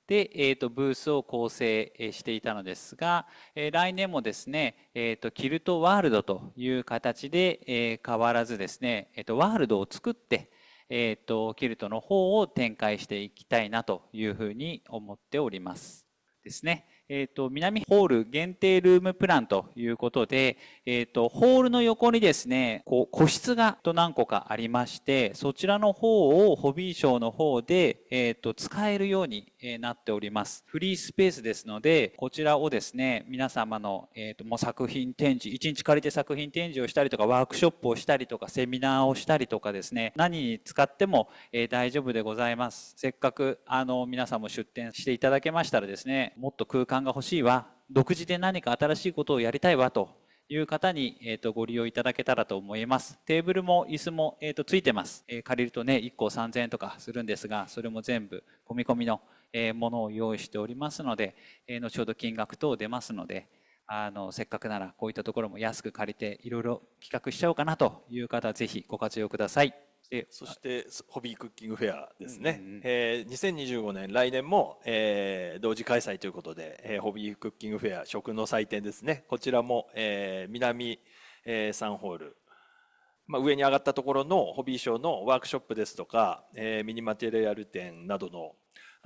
で、えーと、とブースを構成していたのですが、えー、来年もですね、えー、とキルトワールドという形で、えー、変わらずですね、えー、とワールドを作って、えー、とキルトの方を展開していきたいなというふうに思っております。ですね。えっ、ー、と、南ホール限定ルームプランということで、えっ、ー、と、ホールの横にですね、こう、個室がと何個かありまして、そちらの方をホビーショーの方で、えー、と、使えるようになっております。フリースペースですので、こちらをですね、皆様の、えーと、もう作品展示、1日借りて作品展示をしたりとか、ワークショップをしたりとか、セミナーをしたりとかですね、何に使っても、えー、大丈夫でございます。せっかくあの皆さんも出展していただけましたらですね、もっと空間が欲しいわ、独自で何か新しいことをやりたいわという方に、えーと、ご利用いただけたらと思います。テーブルも椅子も、えーと、とついてます、えー、借りるとね、1個3000円とかするんですが、それも全部込み込みのものを用意しておりますので後ほど金額等出ますのであのせっかくならこういったところも安く借りていろいろ企画しちゃおうかなという方はぜひご活用ください。でそしてホビークッキングフェアですね、うんうん、えー、2025年来年も、えー、同時開催ということで、えー、ホビークッキングフェア食の祭典ですねこちらも、えー、南、えー、3ホール、まあ、上に上がったところのホビーショーのワークショップですとか、えー、ミニマテリアル展などの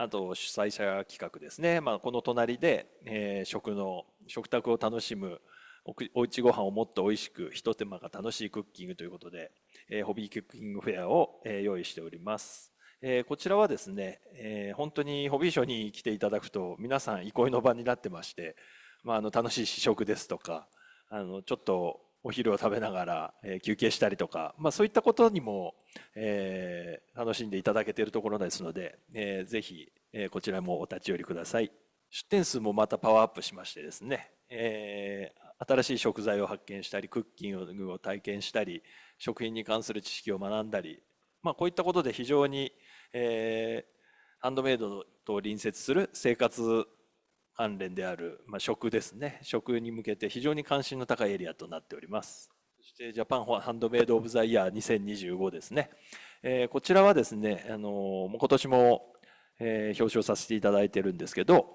あと主催者企画ですね、まあ、この隣で、えー、食の食卓を楽しむおおうちご飯をもっと美味しくひと手間が楽しいクッキングということで、えー、ホビークッキングフェアを、えー、用意しております、えー、こちらはですね、えー、本当にホビーショーに来ていただくと皆さん憩いの場になってまして、まあ、あの楽しい試食ですとかあのちょっとお昼を食べながら、え休憩したりとか、まあ、そういったことにも、えー、楽しんでいただけているところですので、えー、ぜひ、えー、こちらもお立ち寄りください出店数もまたパワーアップしましてですね、えー、新しい食材を発見したりクッキングを体験したり食品に関する知識を学んだり、まあ、こういったことで非常に、えー、ハンドメイドと隣接する生活関連である、まあ、食ですね食に向けて非常に関心の高いエリアとなっておりますそしてジャパンハンドメイド・オブ・ザ・イヤー2025ですね、えー、こちらはですね、あのー、今年も、えー、表彰させていただいてるんですけど、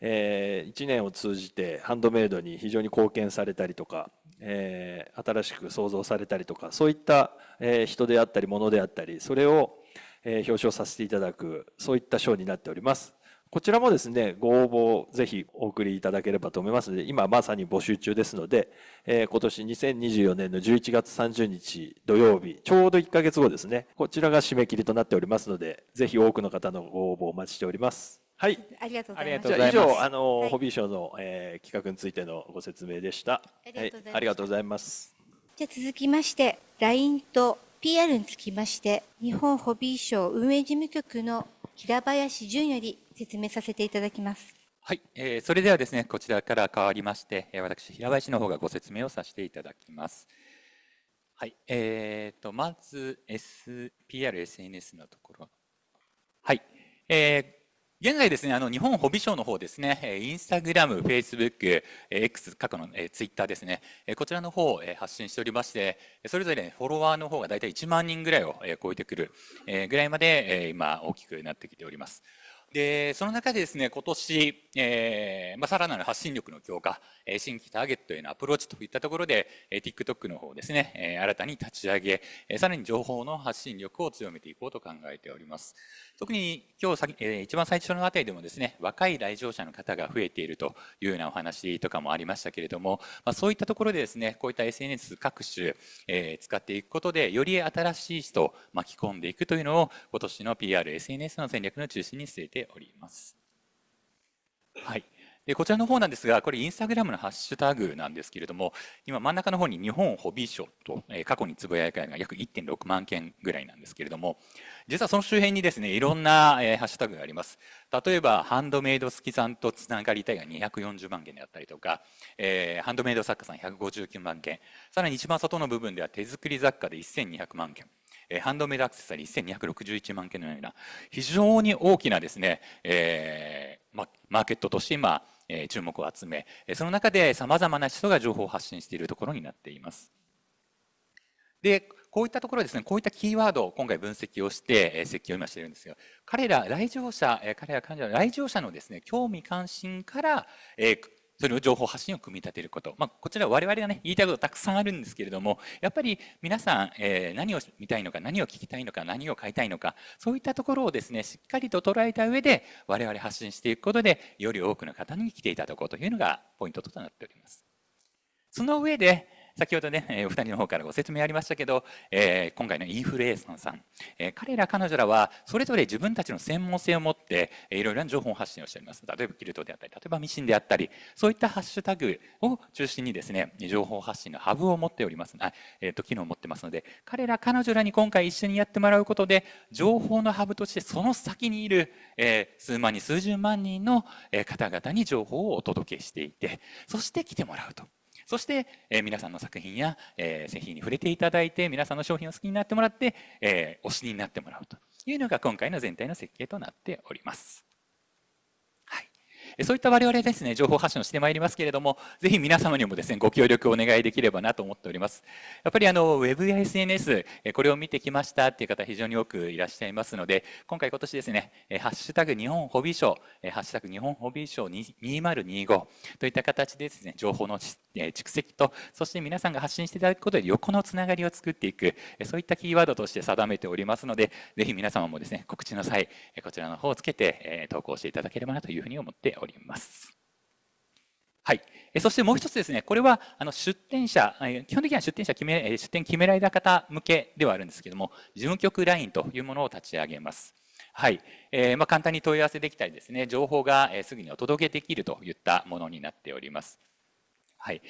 えー、1年を通じてハンドメイドに非常に貢献されたりとか、えー、新しく創造されたりとかそういった、えー、人であったり物であったりそれを、え表彰させていただくそういった賞になっておりますこちらもですね、ご応募ぜひお送りいただければと思いますので、今まさに募集中ですので、えー、今年2024年の11月30日土曜日、ちょうど1ヶ月後ですね、こちらが締め切りとなっておりますので、ぜひ多くの方のご応募お待ちしております。はい。ありがとうございます。じゃあ以上、あの、はい、ホビー賞の、えー、企画についてのご説明でした。はい、ありがとうございます。じゃあ続きまして、LINE と PR につきまして、日本ホビーー運営事務局の平林淳より説明させていただきます。はい、えー、それではですね、こちらから変わりまして、私、平林の方がご説明をさせていただきます。はい、えーと、まず SPR、SNS のところ。はい、えー、現在ですね、あの日本ホビーの方ですね、インスタグラム、フェイスブック、X、過去のツイッターですね、こちらの方を発信しておりまして、それぞれフォロワーの方が大体1万人ぐらいを超えてくるぐらいまで今大きくなってきております。でその中でですね今年、えーまあ、さらなる発信力の強化、え新規ターゲットへのアプローチといったところで、え TikTok の方ですね、え新たに立ち上げ、えさらに情報の発信力を強めていこうと考えております特に今日、えー、一番最初のあたりでもですね若い来場者の方が増えているというようなお話とかもありましたけれども、まあ、そういったところでですねこういった SNS 各種、えー、使っていくことでより新しい人を巻き込んでいくというのを今年の PRSNS の戦略の中心に据えてております。はい。でこちらの方なんですが、これ、インスタグラムのハッシュタグなんですけれども、今、真ん中の方に日本ホビー賞と、え過去につぶやかが約1.6万件ぐらいなんですけれども、実はその周辺にですね、いろんな、えハッシュタグがあります。例えば、ハンドメイド好きさんとつながりたいが240万件であったりとか、えハンドメイド作家さん159万件、さらに一番外の部分では手作り雑貨で1200万件。えハンドメイドアクセサリー1261万件のような、非常に大きなですね、えー、マーケットとして今、え注目を集め、その中で様々な人が情報を発信しているところになっています。で、こういったところですね、こういったキーワードを今回分析をして、え設計を今しているんですが、彼ら来場者、え彼ら患者の来場者のですね、興味関心から、それを情報発信を組み立てること、まあ、こちら我々がね言いたいことたくさんあるんですけれどもやっぱり皆さん、えー、何を見たいのか何を聞きたいのか何を買いたいのかそういったところをですねしっかりと捉えた上で我々発信していくことでより多くの方に来ていただこうというのがポイントとなっております。その上で先ほどね、えー、お二人の方からご説明ありましたけど、えー、今回のインフルエンサーさん、えー、彼ら彼女らはそれぞれ自分たちの専門性を持って、えいろいろな情報発信をしております例えばキルトであったり例えばミシンであったりそういったハッシュタグを中心にですね情報発信のハブを持っておりますあ、えーと、と機能を持ってますので彼ら彼女らに今回一緒にやってもらうことで情報のハブとしてその先にいる、えー、数万人数十万人の方々に情報をお届けしていてそして来てもらうと。そして、え皆さんの作品や、え製品に触れていただいて皆さんの商品を好きになってもらって、え推しになってもらうというのが今回の全体の設計となっております。そういった我々ですね、情報発信をしてまいりますけれども、ぜひ皆様にもですね、ご協力をお願いできればなと思っております。やっぱりあの、Web や SNS、これを見てきましたっていう方非常に多くいらっしゃいますので、今回今年ですね、ハッシュタグ日本ホビーシハッシュタグ日本ホビーシ2025といった形でですね、情報の蓄積と、そして皆さんが発信していただくことで横のつながりを作っていく、そういったキーワードとして定めておりますので、ぜひ皆様もですね、告知の際、こちらの方をつけて投稿していただければなというふうに思っております。ります。はい、そしてもう一つですね、これはあの出店者、基本的には出店者決め、出店決められた方向けではあるんですけども、事務局ラインというものを立ち上げます。はい、えー、まあ、簡単に問い合わせできたりですね、情報がすぐにお届けできるといったものになっております。はい、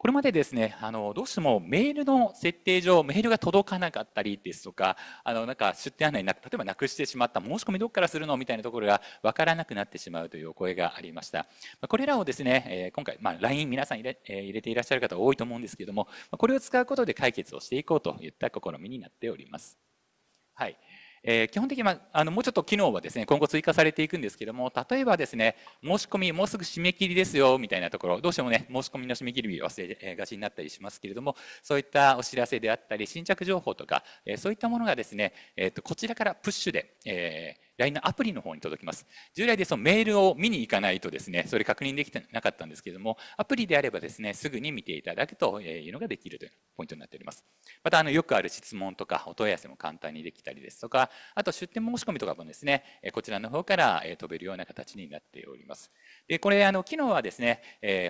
これまでですね、あの、どうしてもメールの設定上、メールが届かなかったりですとか、あの、なんか出店案内な例えばなくしてしまった、申し込みどっからするのみたいなところがわからなくなってしまうというお声がありました。これらをですね、え今回、まあ、LINE 皆さん入れ,、え入れていらっしゃる方多いと思うんですけども、これを使うことで解決をしていこうといった試みになっております。はい。えー、基本的に、まあのもうちょっと機能はですね今後追加されていくんですけども例えばですね申し込みもうすぐ締め切りですよみたいなところどうしてもね申し込みの締め切り日忘れがちになったりしますけれどもそういったお知らせであったり新着情報とか、えー、そういったものがですね、えーと、とこちらからプッシュで、えー LINE のアプリの方に届きます。従来でそのメールを見に行かないとですね、それ確認できてなかったんですけれども、アプリであればですね、すぐに見ていただくというのができるというポイントになっております。また、あの、よくある質問とか、お問い合わせも簡単にできたりですとか、あと出店申し込みとかもですね、こちらの方から飛べるような形になっております。で、これ、あの、機能はですね、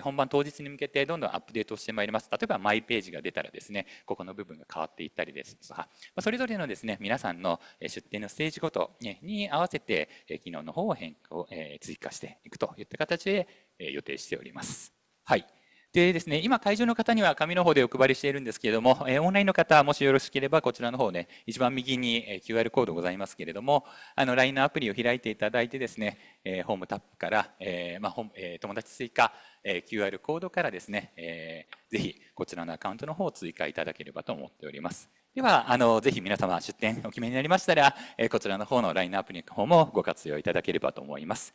本番当日に向けてどんどんアップデートしてまいります。例えば、マイページが出たらですね、ここの部分が変わっていったりですとか、それぞれのですね、皆さんの出店のステージごとに合わわせて、え機能の方を変更、え追加していくといった形で、え予定しております。はい。でですね、今会場の方には紙の方でお配りしているんですけれども、えオンラインの方、もしよろしければこちらの方ね、一番右にえ QR コードございますけれども、あの LINE のアプリを開いていただいてですね、えホームタップから、えまあ、え友達追加、え QR コードからですね、えぜひこちらのアカウントの方を追加いただければと思っております。では、あの、ぜひ皆様出店お決めになりましたら、えこちらの方のラインナップの方もご活用いただければと思います。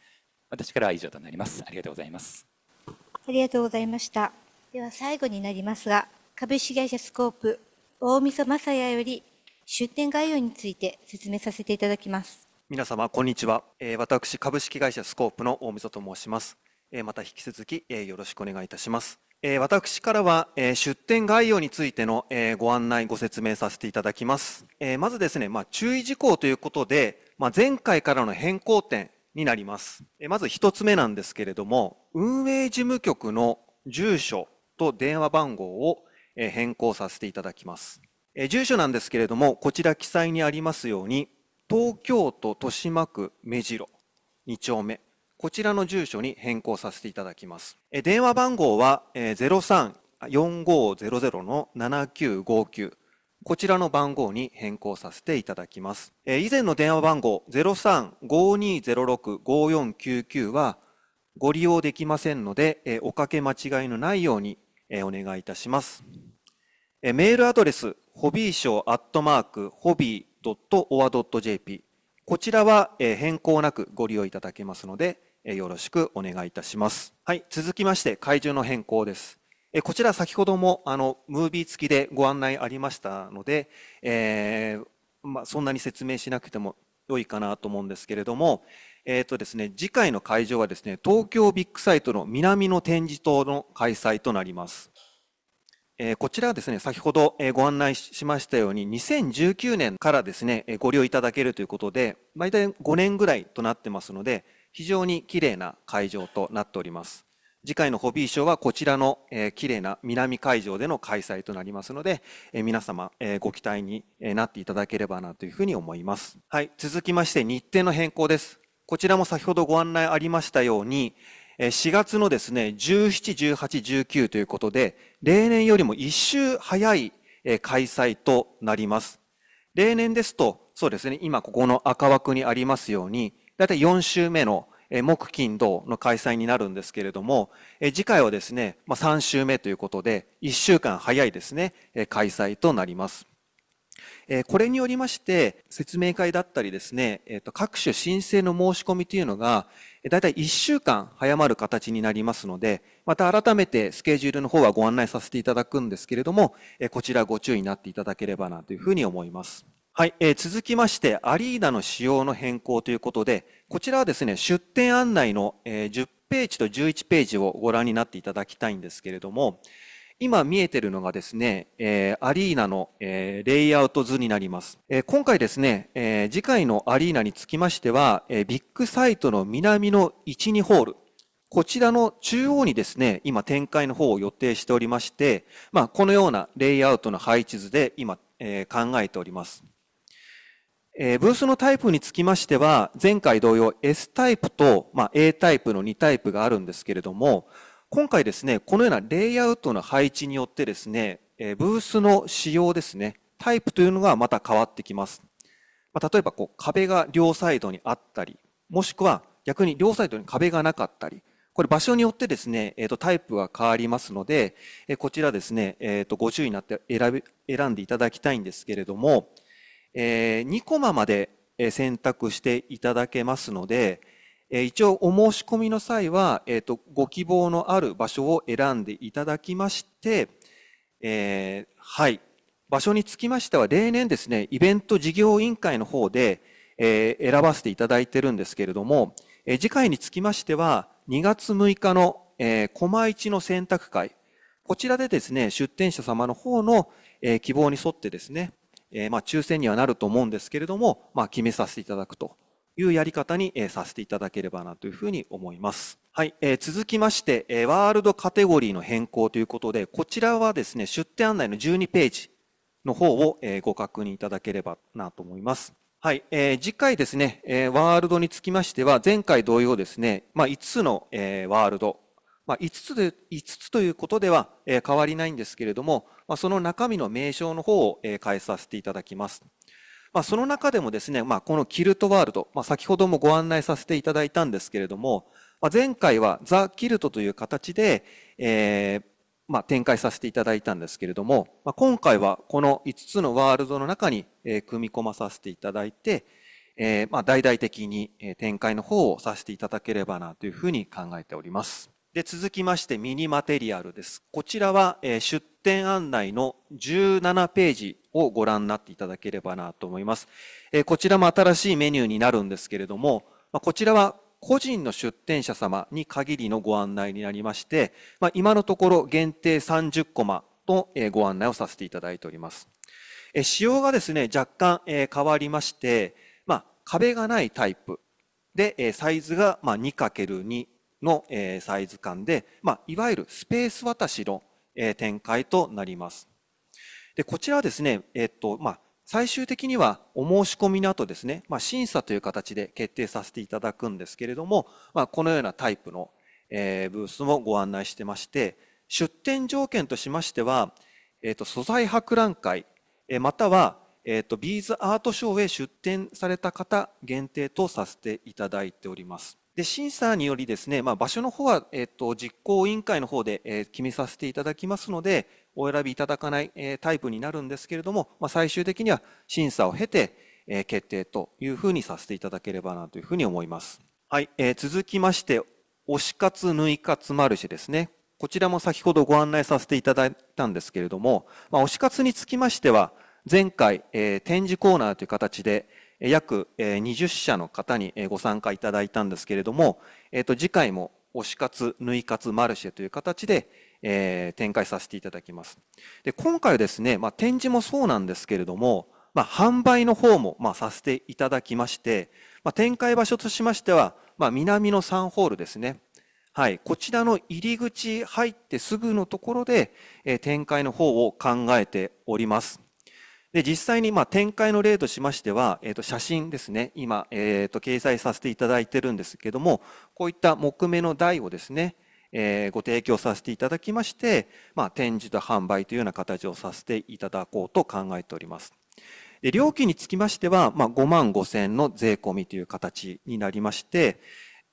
私からは以上となります。ありがとうございます。ありがとうございました。では最後になりますが、株式会社スコープ、大晦日正也より出店概要について説明させていただきます。皆様、こんにちは。え私、株式会社スコープの大溝と申します。また引き続きよろしくお願いいたします。私からは出店概要についてのご案内、ご説明させていただきます。まずですね、注意事項ということで、前回からの変更点になります。まず1つ目なんですけれども、運営事務局の住所と電話番号を変更させていただきます。住所なんですけれども、こちら記載にありますように、東京都豊島区目白2丁目、こちらの住所に変更させていただきます。え電話番号は、えー、034500の7959。こちらの番号に変更させていただきます。え以前の電話番号0352065499はご利用できませんので、えおかけ間違いのないように、えお願いいたします。えメールアドレス、ホビーショーアットマーク、ホビー o r j p こちらは、え変更なくご利用いただけますので、よろしくお願いいたします。はい、続きまして会場の変更です。えこちら先ほどもあのムービー付きでご案内ありましたので、えー、まあ、そんなに説明しなくても良いかなと思うんですけれども、えーとですね、次回の会場はですね東京ビッグサイトの南の展示棟の開催となります。えこちらはですね、先ほどご案内しましたように、2019年からですね、ご利用いただけるということで、大体5年ぐらいとなってますので、非常に綺麗な会場となっております。次回のホビーショーはこちらの、えー、綺麗な南会場での開催となりますので、えー、皆様、えー、ご期待になっていただければなというふうに思います。はい、続きまして日程の変更です。こちらも先ほどご案内ありましたように、4月のですね、17、18、19ということで、例年よりも1週早い開催となります。例年ですと、そうですね、今ここの赤枠にありますように、大体4週目の木金土の開催になるんですけれども、次回はですね、3週目ということで、1週間早いですね、開催となります。これによりまして、説明会だったりですね、各種申請の申し込みというのが、だいたい1週間早まる形になりますので、また改めてスケジュールの方はご案内させていただくんですけれども、こちらご注意になっていただければなというふうに思います。はい、えー、続きまして、アリーナの仕様の変更ということで、こちらはですね、出店案内の、えー、10ページと11ページをご覧になっていただきたいんですけれども、今見えてるのがですね、えー、アリーナの、えー、レイアウト図になります。えー、今回ですね、え次回のアリーナにつきましては、えビッグサイトの南の1、2ホール、こちらの中央にですね、今展開の方を予定しておりまして、まあ、このようなレイアウトの配置図で今、え考えております。えー、ブースのタイプにつきましては、前回同様 S タイプと、まあ、A タイプの2タイプがあるんですけれども、今回ですね、このようなレイアウトの配置によってですね、えー、ブースの仕様ですね、タイプというのがまた変わってきます。まあ、例えばこう壁が両サイドにあったり、もしくは逆に両サイドに壁がなかったり、これ場所によってですね、えー、とタイプが変わりますので、えー、こちらですね、えー、とご注意になって選び選んでいただきたいんですけれども、えー、2コマまで選択していただけますので、えー、一応お申し込みの際は、えーと、ご希望のある場所を選んでいただきまして、えー、はい、場所につきましては例年ですね、イベント事業委員会の方で、えー、選ばせていただいてるんですけれども、えー、次回につきましては2月6日の、えー、駒一の選択会、こちらでですね、出展者様の方の、えー、希望に沿ってですね、えまあ、抽選にはなると思うんですけれども、まあ、決めさせていただくというやり方に、えさせていただければなというふうに思います。はい、えー、続きまして、えワールドカテゴリーの変更ということで、こちらはですね、出店案内の12ページの方を、えご確認いただければなと思います。はい、えー、次回ですね、えワールドにつきましては、前回同様ですね、まあ、5つの、えワールドまあ、5, つで5つということでは、え変わりないんですけれども、まあ、その中身の名称の方を、え変えさせていただきます。まあ、その中でもですね、まあ、このキルトワールド、まあ、先ほどもご案内させていただいたんですけれども、まあ、前回はザ・キルトという形で、えーまあ、展開させていただいたんですけれども、まあ、今回はこの5つのワールドの中に、えー、組み込まさせていただいて、えーまあ、大々的に展開の方をさせていただければなというふうに考えております。で続きましてミニマテリアルです。こちらは、え出店案内の17ページをご覧になっていただければなと思います。えこちらも新しいメニューになるんですけれども、まこちらは個人の出店者様に限りのご案内になりまして、ま今のところ限定30コマとご案内をさせていただいております。仕様がですね、若干変わりまして、ま壁がないタイプで、サイズが 2×2、の、えサイズ感で、まあ、いわゆるスペース渡しの、え展開となります。でこちらはですね、えっとまあ、最終的にはお申し込みの後ですね、まあ、審査という形で決定させていただくんですけれども、まあ、このようなタイプの、えブースもご案内してまして、出展条件としましては、えっと素材博覧会、えまたは、えっとビーズアートショーへ出展された方限定とさせていただいております。で審査によりですね、まあ、場所の方は、えっと、実行委員会の方で、え決めさせていただきますので、お選びいただかない、えタイプになるんですけれども、まあ、最終的には審査を経て、え決定というふうにさせていただければなというふうに思います。はい、えー、続きまして、推し活、縫い活マルシェですね。こちらも先ほどご案内させていただいたんですけれども、まあ、推し活につきましては、前回、えー、展示コーナーという形で、約20社の方にご参加いただいたんですけれども、えっ、と、次回も推し活、縫い活、マルシェという形で、え展開させていただきます。で、今回はですね、まあ、展示もそうなんですけれども、まあ、販売の方も、まあ、させていただきまして、まあ、展開場所としましては、まあ、南の3ホールですね。はい。こちらの入り口入ってすぐのところで、え展開の方を考えております。で、実際にま展開の例としましては、えー、と写真ですね、今、えー、と掲載させていただいてるんですけども、こういった木目の台をですね、えー、ご提供させていただきまして、まあ、展示と販売というような形をさせていただこうと考えております。で料金につきましては、まあ、5万5円の税込みという形になりまして、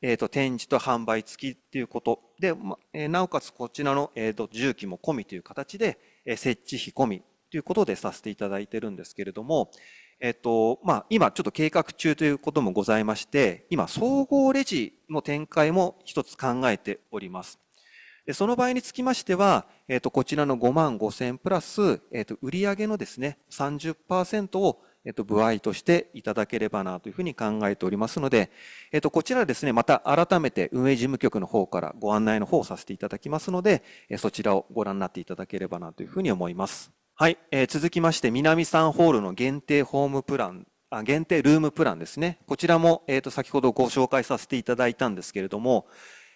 えーと、展示と販売付きということで、まえなおかつこちらの、えーと、重機も込みという形で、え設置費込みということでさせていただいてるんですけれども、えっと、まあ、今ちょっと計画中ということもございまして、今、総合レジの展開も一つ考えております。でその場合につきましては、えっと、こちらの5万5千プラス、えっと、売上のですね、30%をえっと、部合としていただければなというふうに考えておりますので、えっと、こちらですね、また改めて運営事務局の方からご案内の方をさせていただきますので、そちらをご覧になっていただければなというふうに思います。はい、えー、続きまして南3ホールの限定ホームプランあ限定ルームプランですねこちらも、えーと、先ほどご紹介させていただいたんですけれども、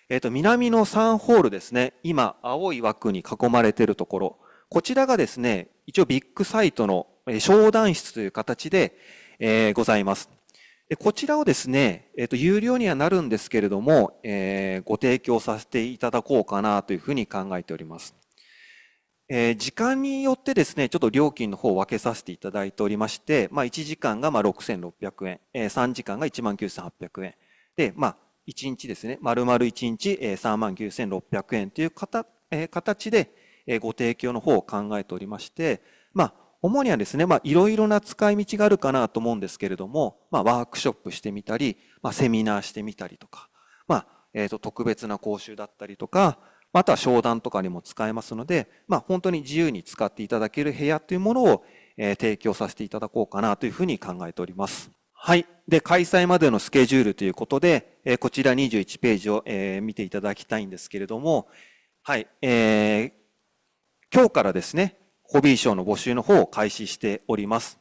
えーと、南の3ホールですね今青い枠に囲まれているところこちらがですね一応ビッグサイトの商談室という形で、えー、ございますでこちらをですね、えーと、と有料にはなるんですけれども、えー、ご提供させていただこうかなというふうに考えておりますえー、時間によってですね、ちょっと料金の方を分けさせていただいておりまして、まあ、1時間がまあ6600円、えー、3時間が19800円。で、まあ、1日ですね、丸々1日、え万39,600円という方、えー、形で、えー、ご提供の方を考えておりまして、まあ、主にはですね、まあ、いろいろな使い道があるかなと思うんですけれども、まあ、ワークショップしてみたり、まあ、セミナーしてみたりとか、まあ、えっ、ー、と、特別な講習だったりとか、あとは商談とかにも使えますので、まあ、本当に自由に使っていただける部屋というものを、え提供させていただこうかなというふうに考えております。はい。で、開催までのスケジュールということで、えこちら21ページを、え見ていただきたいんですけれども、はい。えー、今日からですね、ホビー賞の募集の方を開始しております。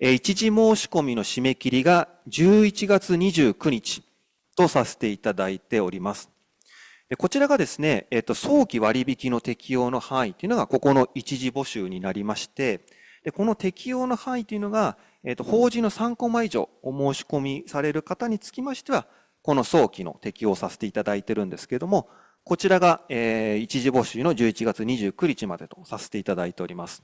え一時申し込みの締め切りが11月29日とさせていただいております。こちらがですね、えっと、早期割引の適用の範囲というのが、ここの一時募集になりまして、でこの適用の範囲というのが、えっと、法人の3コマ以上お申し込みされる方につきましては、この早期の適用させていただいてるんですけれども、こちらが、えー、一時募集の11月29日までとさせていただいております。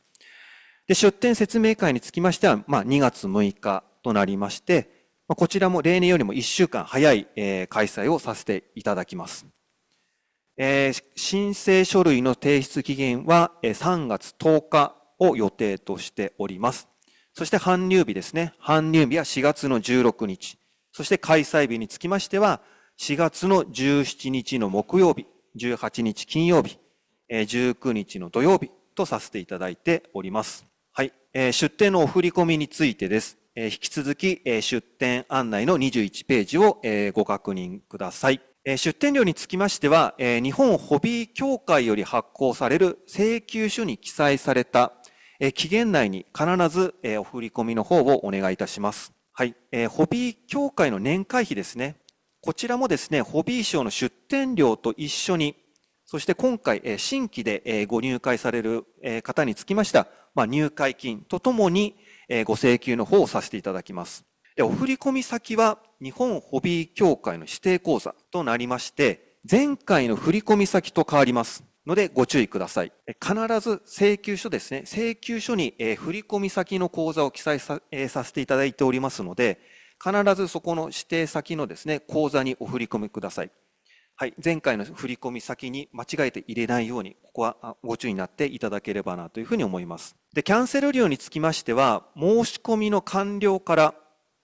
で、出展説明会につきましては、まあ、2月6日となりまして、まあ、こちらも例年よりも1週間早い、えー、開催をさせていただきます。申請書類の提出期限は3月10日を予定としております。そして搬入日ですね。搬入日は4月の16日。そして開催日につきましては、4月の17日の木曜日、18日金曜日、19日の土曜日とさせていただいております。はい。出店のお振り込みについてです。引き続き出店案内の21ページをご確認ください。出店料につきましては、日本ホビー協会より発行される請求書に記載された期限内に必ずお振り込みの方をお願いいたします。はい。ホビー協会の年会費ですね。こちらもですね、ホビー賞の出店料と一緒に、そして今回、新規でご入会される方につきました、まあ、入会金とともにご請求の方をさせていただきます。お振り込み先は、日本ホビー協会の指定口座となりまして、前回の振込先と変わります。のでご注意ください。必ず請求書ですね、請求書に振込先の口座を記載させていただいておりますので、必ずそこの指定先のですね、口座にお振り込みください。はい、前回の振込先に間違えて入れないように、ここはご注意になっていただければなというふうに思います。で、キャンセル料につきましては、申し込みの完了から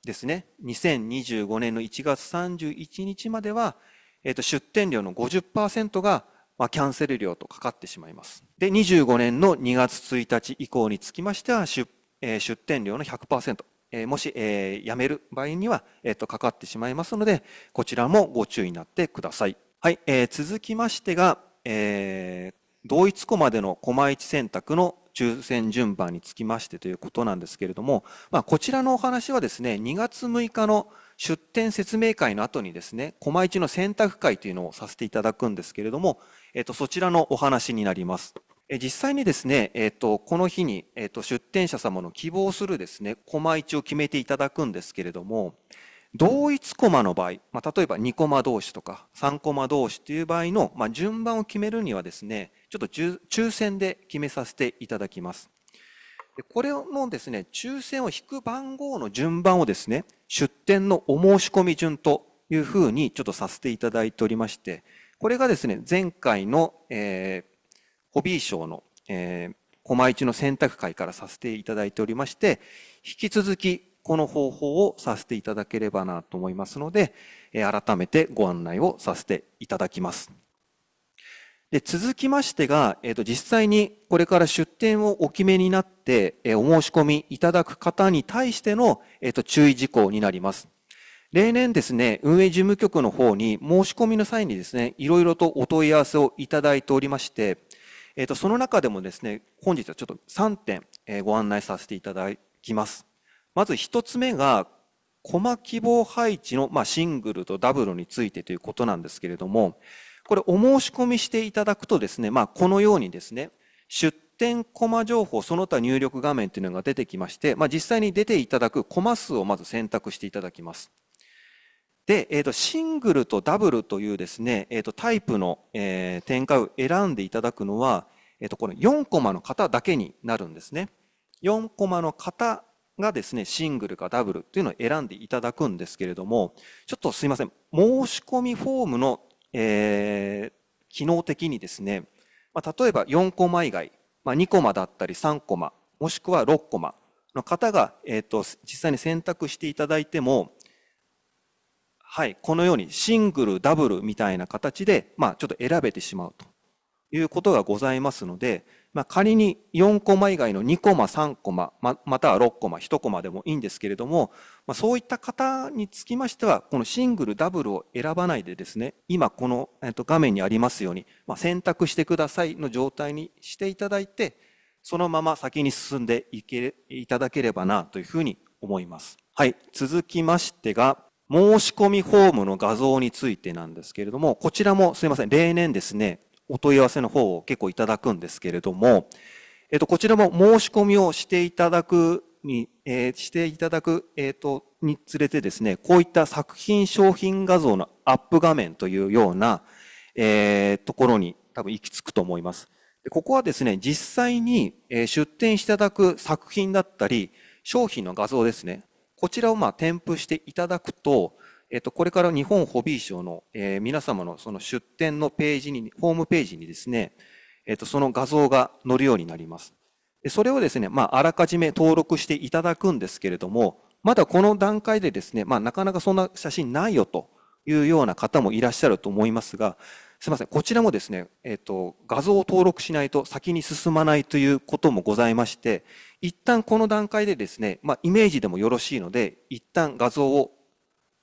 ですね、2025年の1月31日までは、えっと、出店料の50%が、まあ、キャンセル料とかかってしまいます。で、25年の2月1日以降につきましては、出,、えー、出店料の100%。えー、もし、えー、辞める場合には、えっ、ー、と、かかってしまいますので、こちらもご注意になってください。はい、えー、続きましてが、えー、同一個までのコマ1選択の抽選順番につきましてということなんですけれども、まあ、こちらのお話はですね、2月6日の出店説明会の後にですね、駒市の選択会というのをさせていただくんですけれども、えっ、と、そちらのお話になります。え実際にですね、えっ、と、この日に、えっ、と、出店者様の希望するですね、駒市を決めていただくんですけれども、同一コマの場合、まあ、例えば2コマ同士とか3コマ同士という場合の、まあ、順番を決めるにはですね、ちょっと抽選で決めさせていただきます。でこれのですね、抽選を引く番号の順番をですね、出店のお申し込み順というふうにちょっとさせていただいておりまして、これがですね、前回の、えー、ホビー賞の、えー、コマ1の選択会からさせていただいておりまして、引き続きこの方法をさせていただければなと思いますので、改めてご案内をさせていただきます。で続きましてが、えー、と実際にこれから出店をお決めになって、えお申し込みいただく方に対しての、えー、と注意事項になります。例年ですね、運営事務局の方に申し込みの際にですね、いろいろとお問い合わせをいただいておりまして、えー、とその中でもですね、本日はちょっと3点、えご案内させていただきます。まず1つ目が、コマ希望配置の、まあ、シングルとダブルについてということなんですけれども、これお申し込みしていただくとですね、まあ、このようにですね、出店コマ情報、その他入力画面というのが出てきまして、まあ、実際に出ていただくコマ数をまず選択していただきます。で、えー、とシングルとダブルというですね、えー、とタイプの、えー、展開を選んでいただくのは、えー、とこの4コマの方だけになるんですね。4コマの方がですね、シングルかダブルというのを選んでいただくんですけれども、ちょっとすいません、申し込みフォームの、えー、機能的にですね、まあ、例えば4コマ以外、まあ、2コマだったり3コマ、もしくは6コマの方が、えーと、と実際に選択していただいても、はい、このようにシングル、ダブルみたいな形で、まあ、ちょっと選べてしまうということがございますので、まあ、仮に4コマ以外の2コマ、3コマ、または6コマ、1コマでもいいんですけれども、まあ、そういった方につきましては、このシングル、ダブルを選ばないでですね、今この、えっと、画面にありますように、まあ、選択してくださいの状態にしていただいて、そのまま先に進んでいけいただければなというふうに思います。はい、続きましてが、申し込みフォームの画像についてなんですけれども、こちらもすいません、例年ですね、お問い合わせの方を結構いただくんですけれども、えっと、こちらも申し込みをしていただくに、えー、していただく、えっ、ー、と、につれてですね、こういった作品商品画像のアップ画面というような、えー、ところに多分行き着くと思います。でここはですね、実際に、え出展していただく作品だったり、商品の画像ですね、こちらをまあ添付していただくと、えっと、これから日本ホビー賞の、えー、皆様のその出展のページに、ホームページにですね、えっと、その画像が載るようになります。それをですね、まあ、あらかじめ登録していただくんですけれども、まだこの段階でですね、まあ、なかなかそんな写真ないよというような方もいらっしゃると思いますが、すいません、こちらもですね、えっと、画像を登録しないと先に進まないということもございまして、一旦この段階でですね、まあ、イメージでもよろしいので、一旦画像を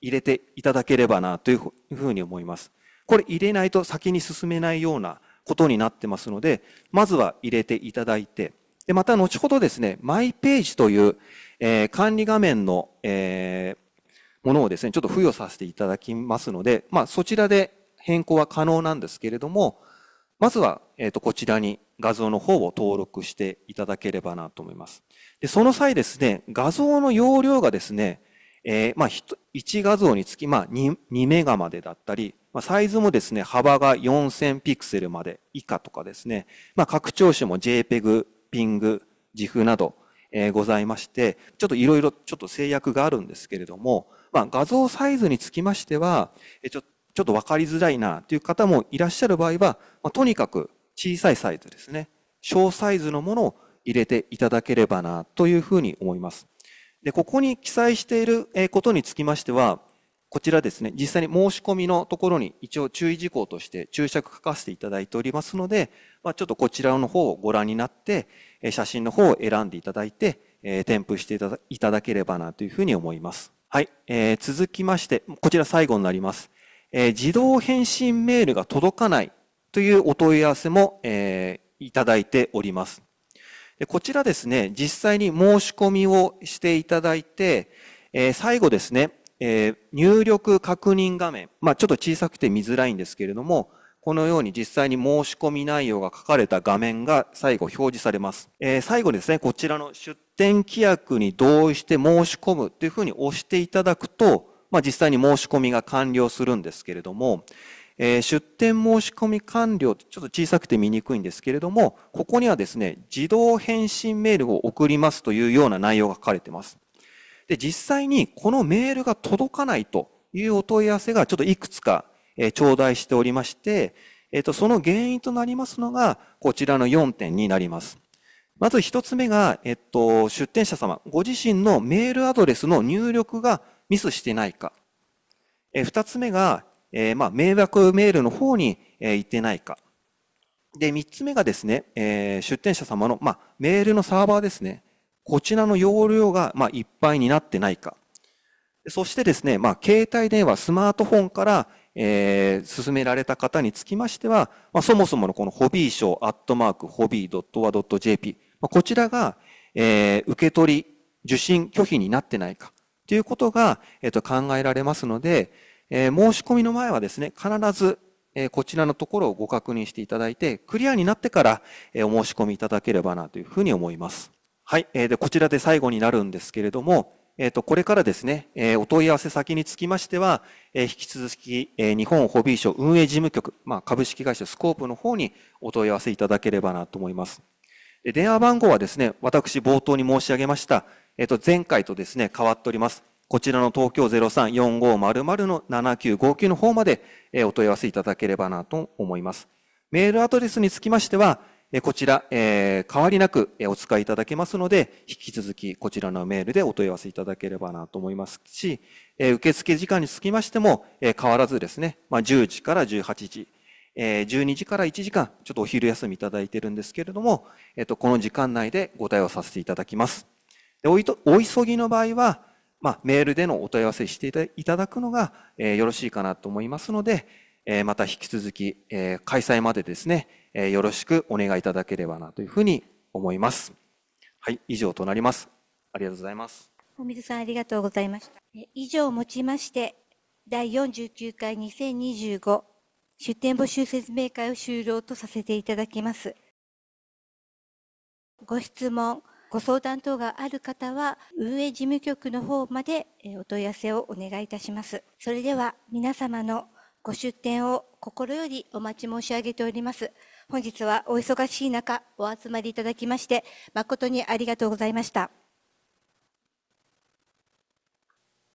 入れていただければなというふうに思います。これ入れないと先に進めないようなことになってますので、まずは入れていただいて、で、また後ほどですね、マイページという、えー、管理画面の、えー、ものをですね、ちょっと付与させていただきますので、まあ、そちらで変更は可能なんですけれども、まずは、えっ、ー、と、こちらに画像の方を登録していただければなと思います。で、その際ですね、画像の容量がですね、えー、まあ、1画像につき、まあ2、2, メガまでだったり、まあ、サイズもですね、幅が4000ピクセルまで以下とかですね、まあ、拡張子も JPEG、PING、JIF など、えー、ございまして、ちょっといろいろちょっと制約があるんですけれども、まあ、画像サイズにつきましては、えちょちょっと分かりづらいなという方もいらっしゃる場合は、まあ、とにかく小さいサイズですね、小サイズのものを入れていただければなというふうに思います。で、ここに記載していることにつきましては、こちらですね、実際に申し込みのところに一応注意事項として注釈書かせていただいておりますので、まあ、ちょっとこちらの方をご覧になって、写真の方を選んでいただいて、えー、添付していただければなというふうに思います。はい、えー、続きまして、こちら最後になります。えー、自動返信メールが届かないというお問い合わせも、えー、いただいております。こちらですね、実際に申し込みをしていただいて、えー、最後ですね、えー、入力確認画面、まあ、ちょっと小さくて見づらいんですけれども、このように実際に申し込み内容が書かれた画面が最後表示されます。えー、最後ですね、こちらの出店規約に同意して申し込むというふうに押していただくと、まあ、実際に申し込みが完了するんですけれども、え出店申し込み完了ってちょっと小さくて見にくいんですけれども、ここにはですね、自動返信メールを送りますというような内容が書かれています。で、実際にこのメールが届かないというお問い合わせがちょっといくつか、えー、頂戴しておりまして、えっ、ー、と、その原因となりますのが、こちらの4点になります。まず一つ目が、えっと、出店者様、ご自身のメールアドレスの入力がミスしてないか。え二つ目が、えー、まあ、迷惑メールの方に、えー、行ってないか。で、3つ目がですね、えー、出店者様の、まあ、メールのサーバーですね。こちらの容量が、まあ、いっぱいになってないか。そしてですね、まあ、携帯電話、スマートフォンから、えー、進められた方につきましては、まあ、そもそものこのホビー賞、アットマーク、ホビー .wa.jp、まあ、こちらが、えー、受け取り、受信拒否になってないか、ということが、えっ、ー、と、考えられますので、えー、申し込みの前はですね、必ず、えー、こちらのところをご確認していただいて、クリアになってから、えー、お申し込みいただければなというふうに思います。はい。えー、で、こちらで最後になるんですけれども、えっ、と、これからですね、えお問い合わせ先につきましては、え引き続き、え日本ホビーシ運営事務局、まあ、株式会社スコープの方にお問い合わせいただければなと思います。電話番号はですね、私冒頭に申し上げました、えっ、と、前回とですね、変わっております。こちらの東京034500の7959の方までお問い合わせいただければなと思います。メールアドレスにつきましては、こちら、変わりなくお使いいただけますので、引き続きこちらのメールでお問い合わせいただければなと思いますし、受付時間につきましても、変わらずですね、まあ、10時から18時、12時から1時間、ちょっとお昼休みいただいてるんですけれども、この時間内でご対応させていただきます。お急ぎの場合は、まあ、メールでのお問い合わせしていただくのが、えー、よろしいかなと思いますので、えー、また引き続き、えー、開催までですね、えー、よろしくお願いいただければなというふうに思います。はい、以上となります。ありがとうございます。お水さんありがとうございました。以上をもちまして、第49回2025出店募集説明会を終了とさせていただきます。ご質問、ご相談等がある方は、運営事務局の方までお問い合わせをお願いいたします。それでは皆様のご出店を心よりお待ち申し上げております。本日はお忙しい中、お集まりいただきまして、誠にありがとうございました。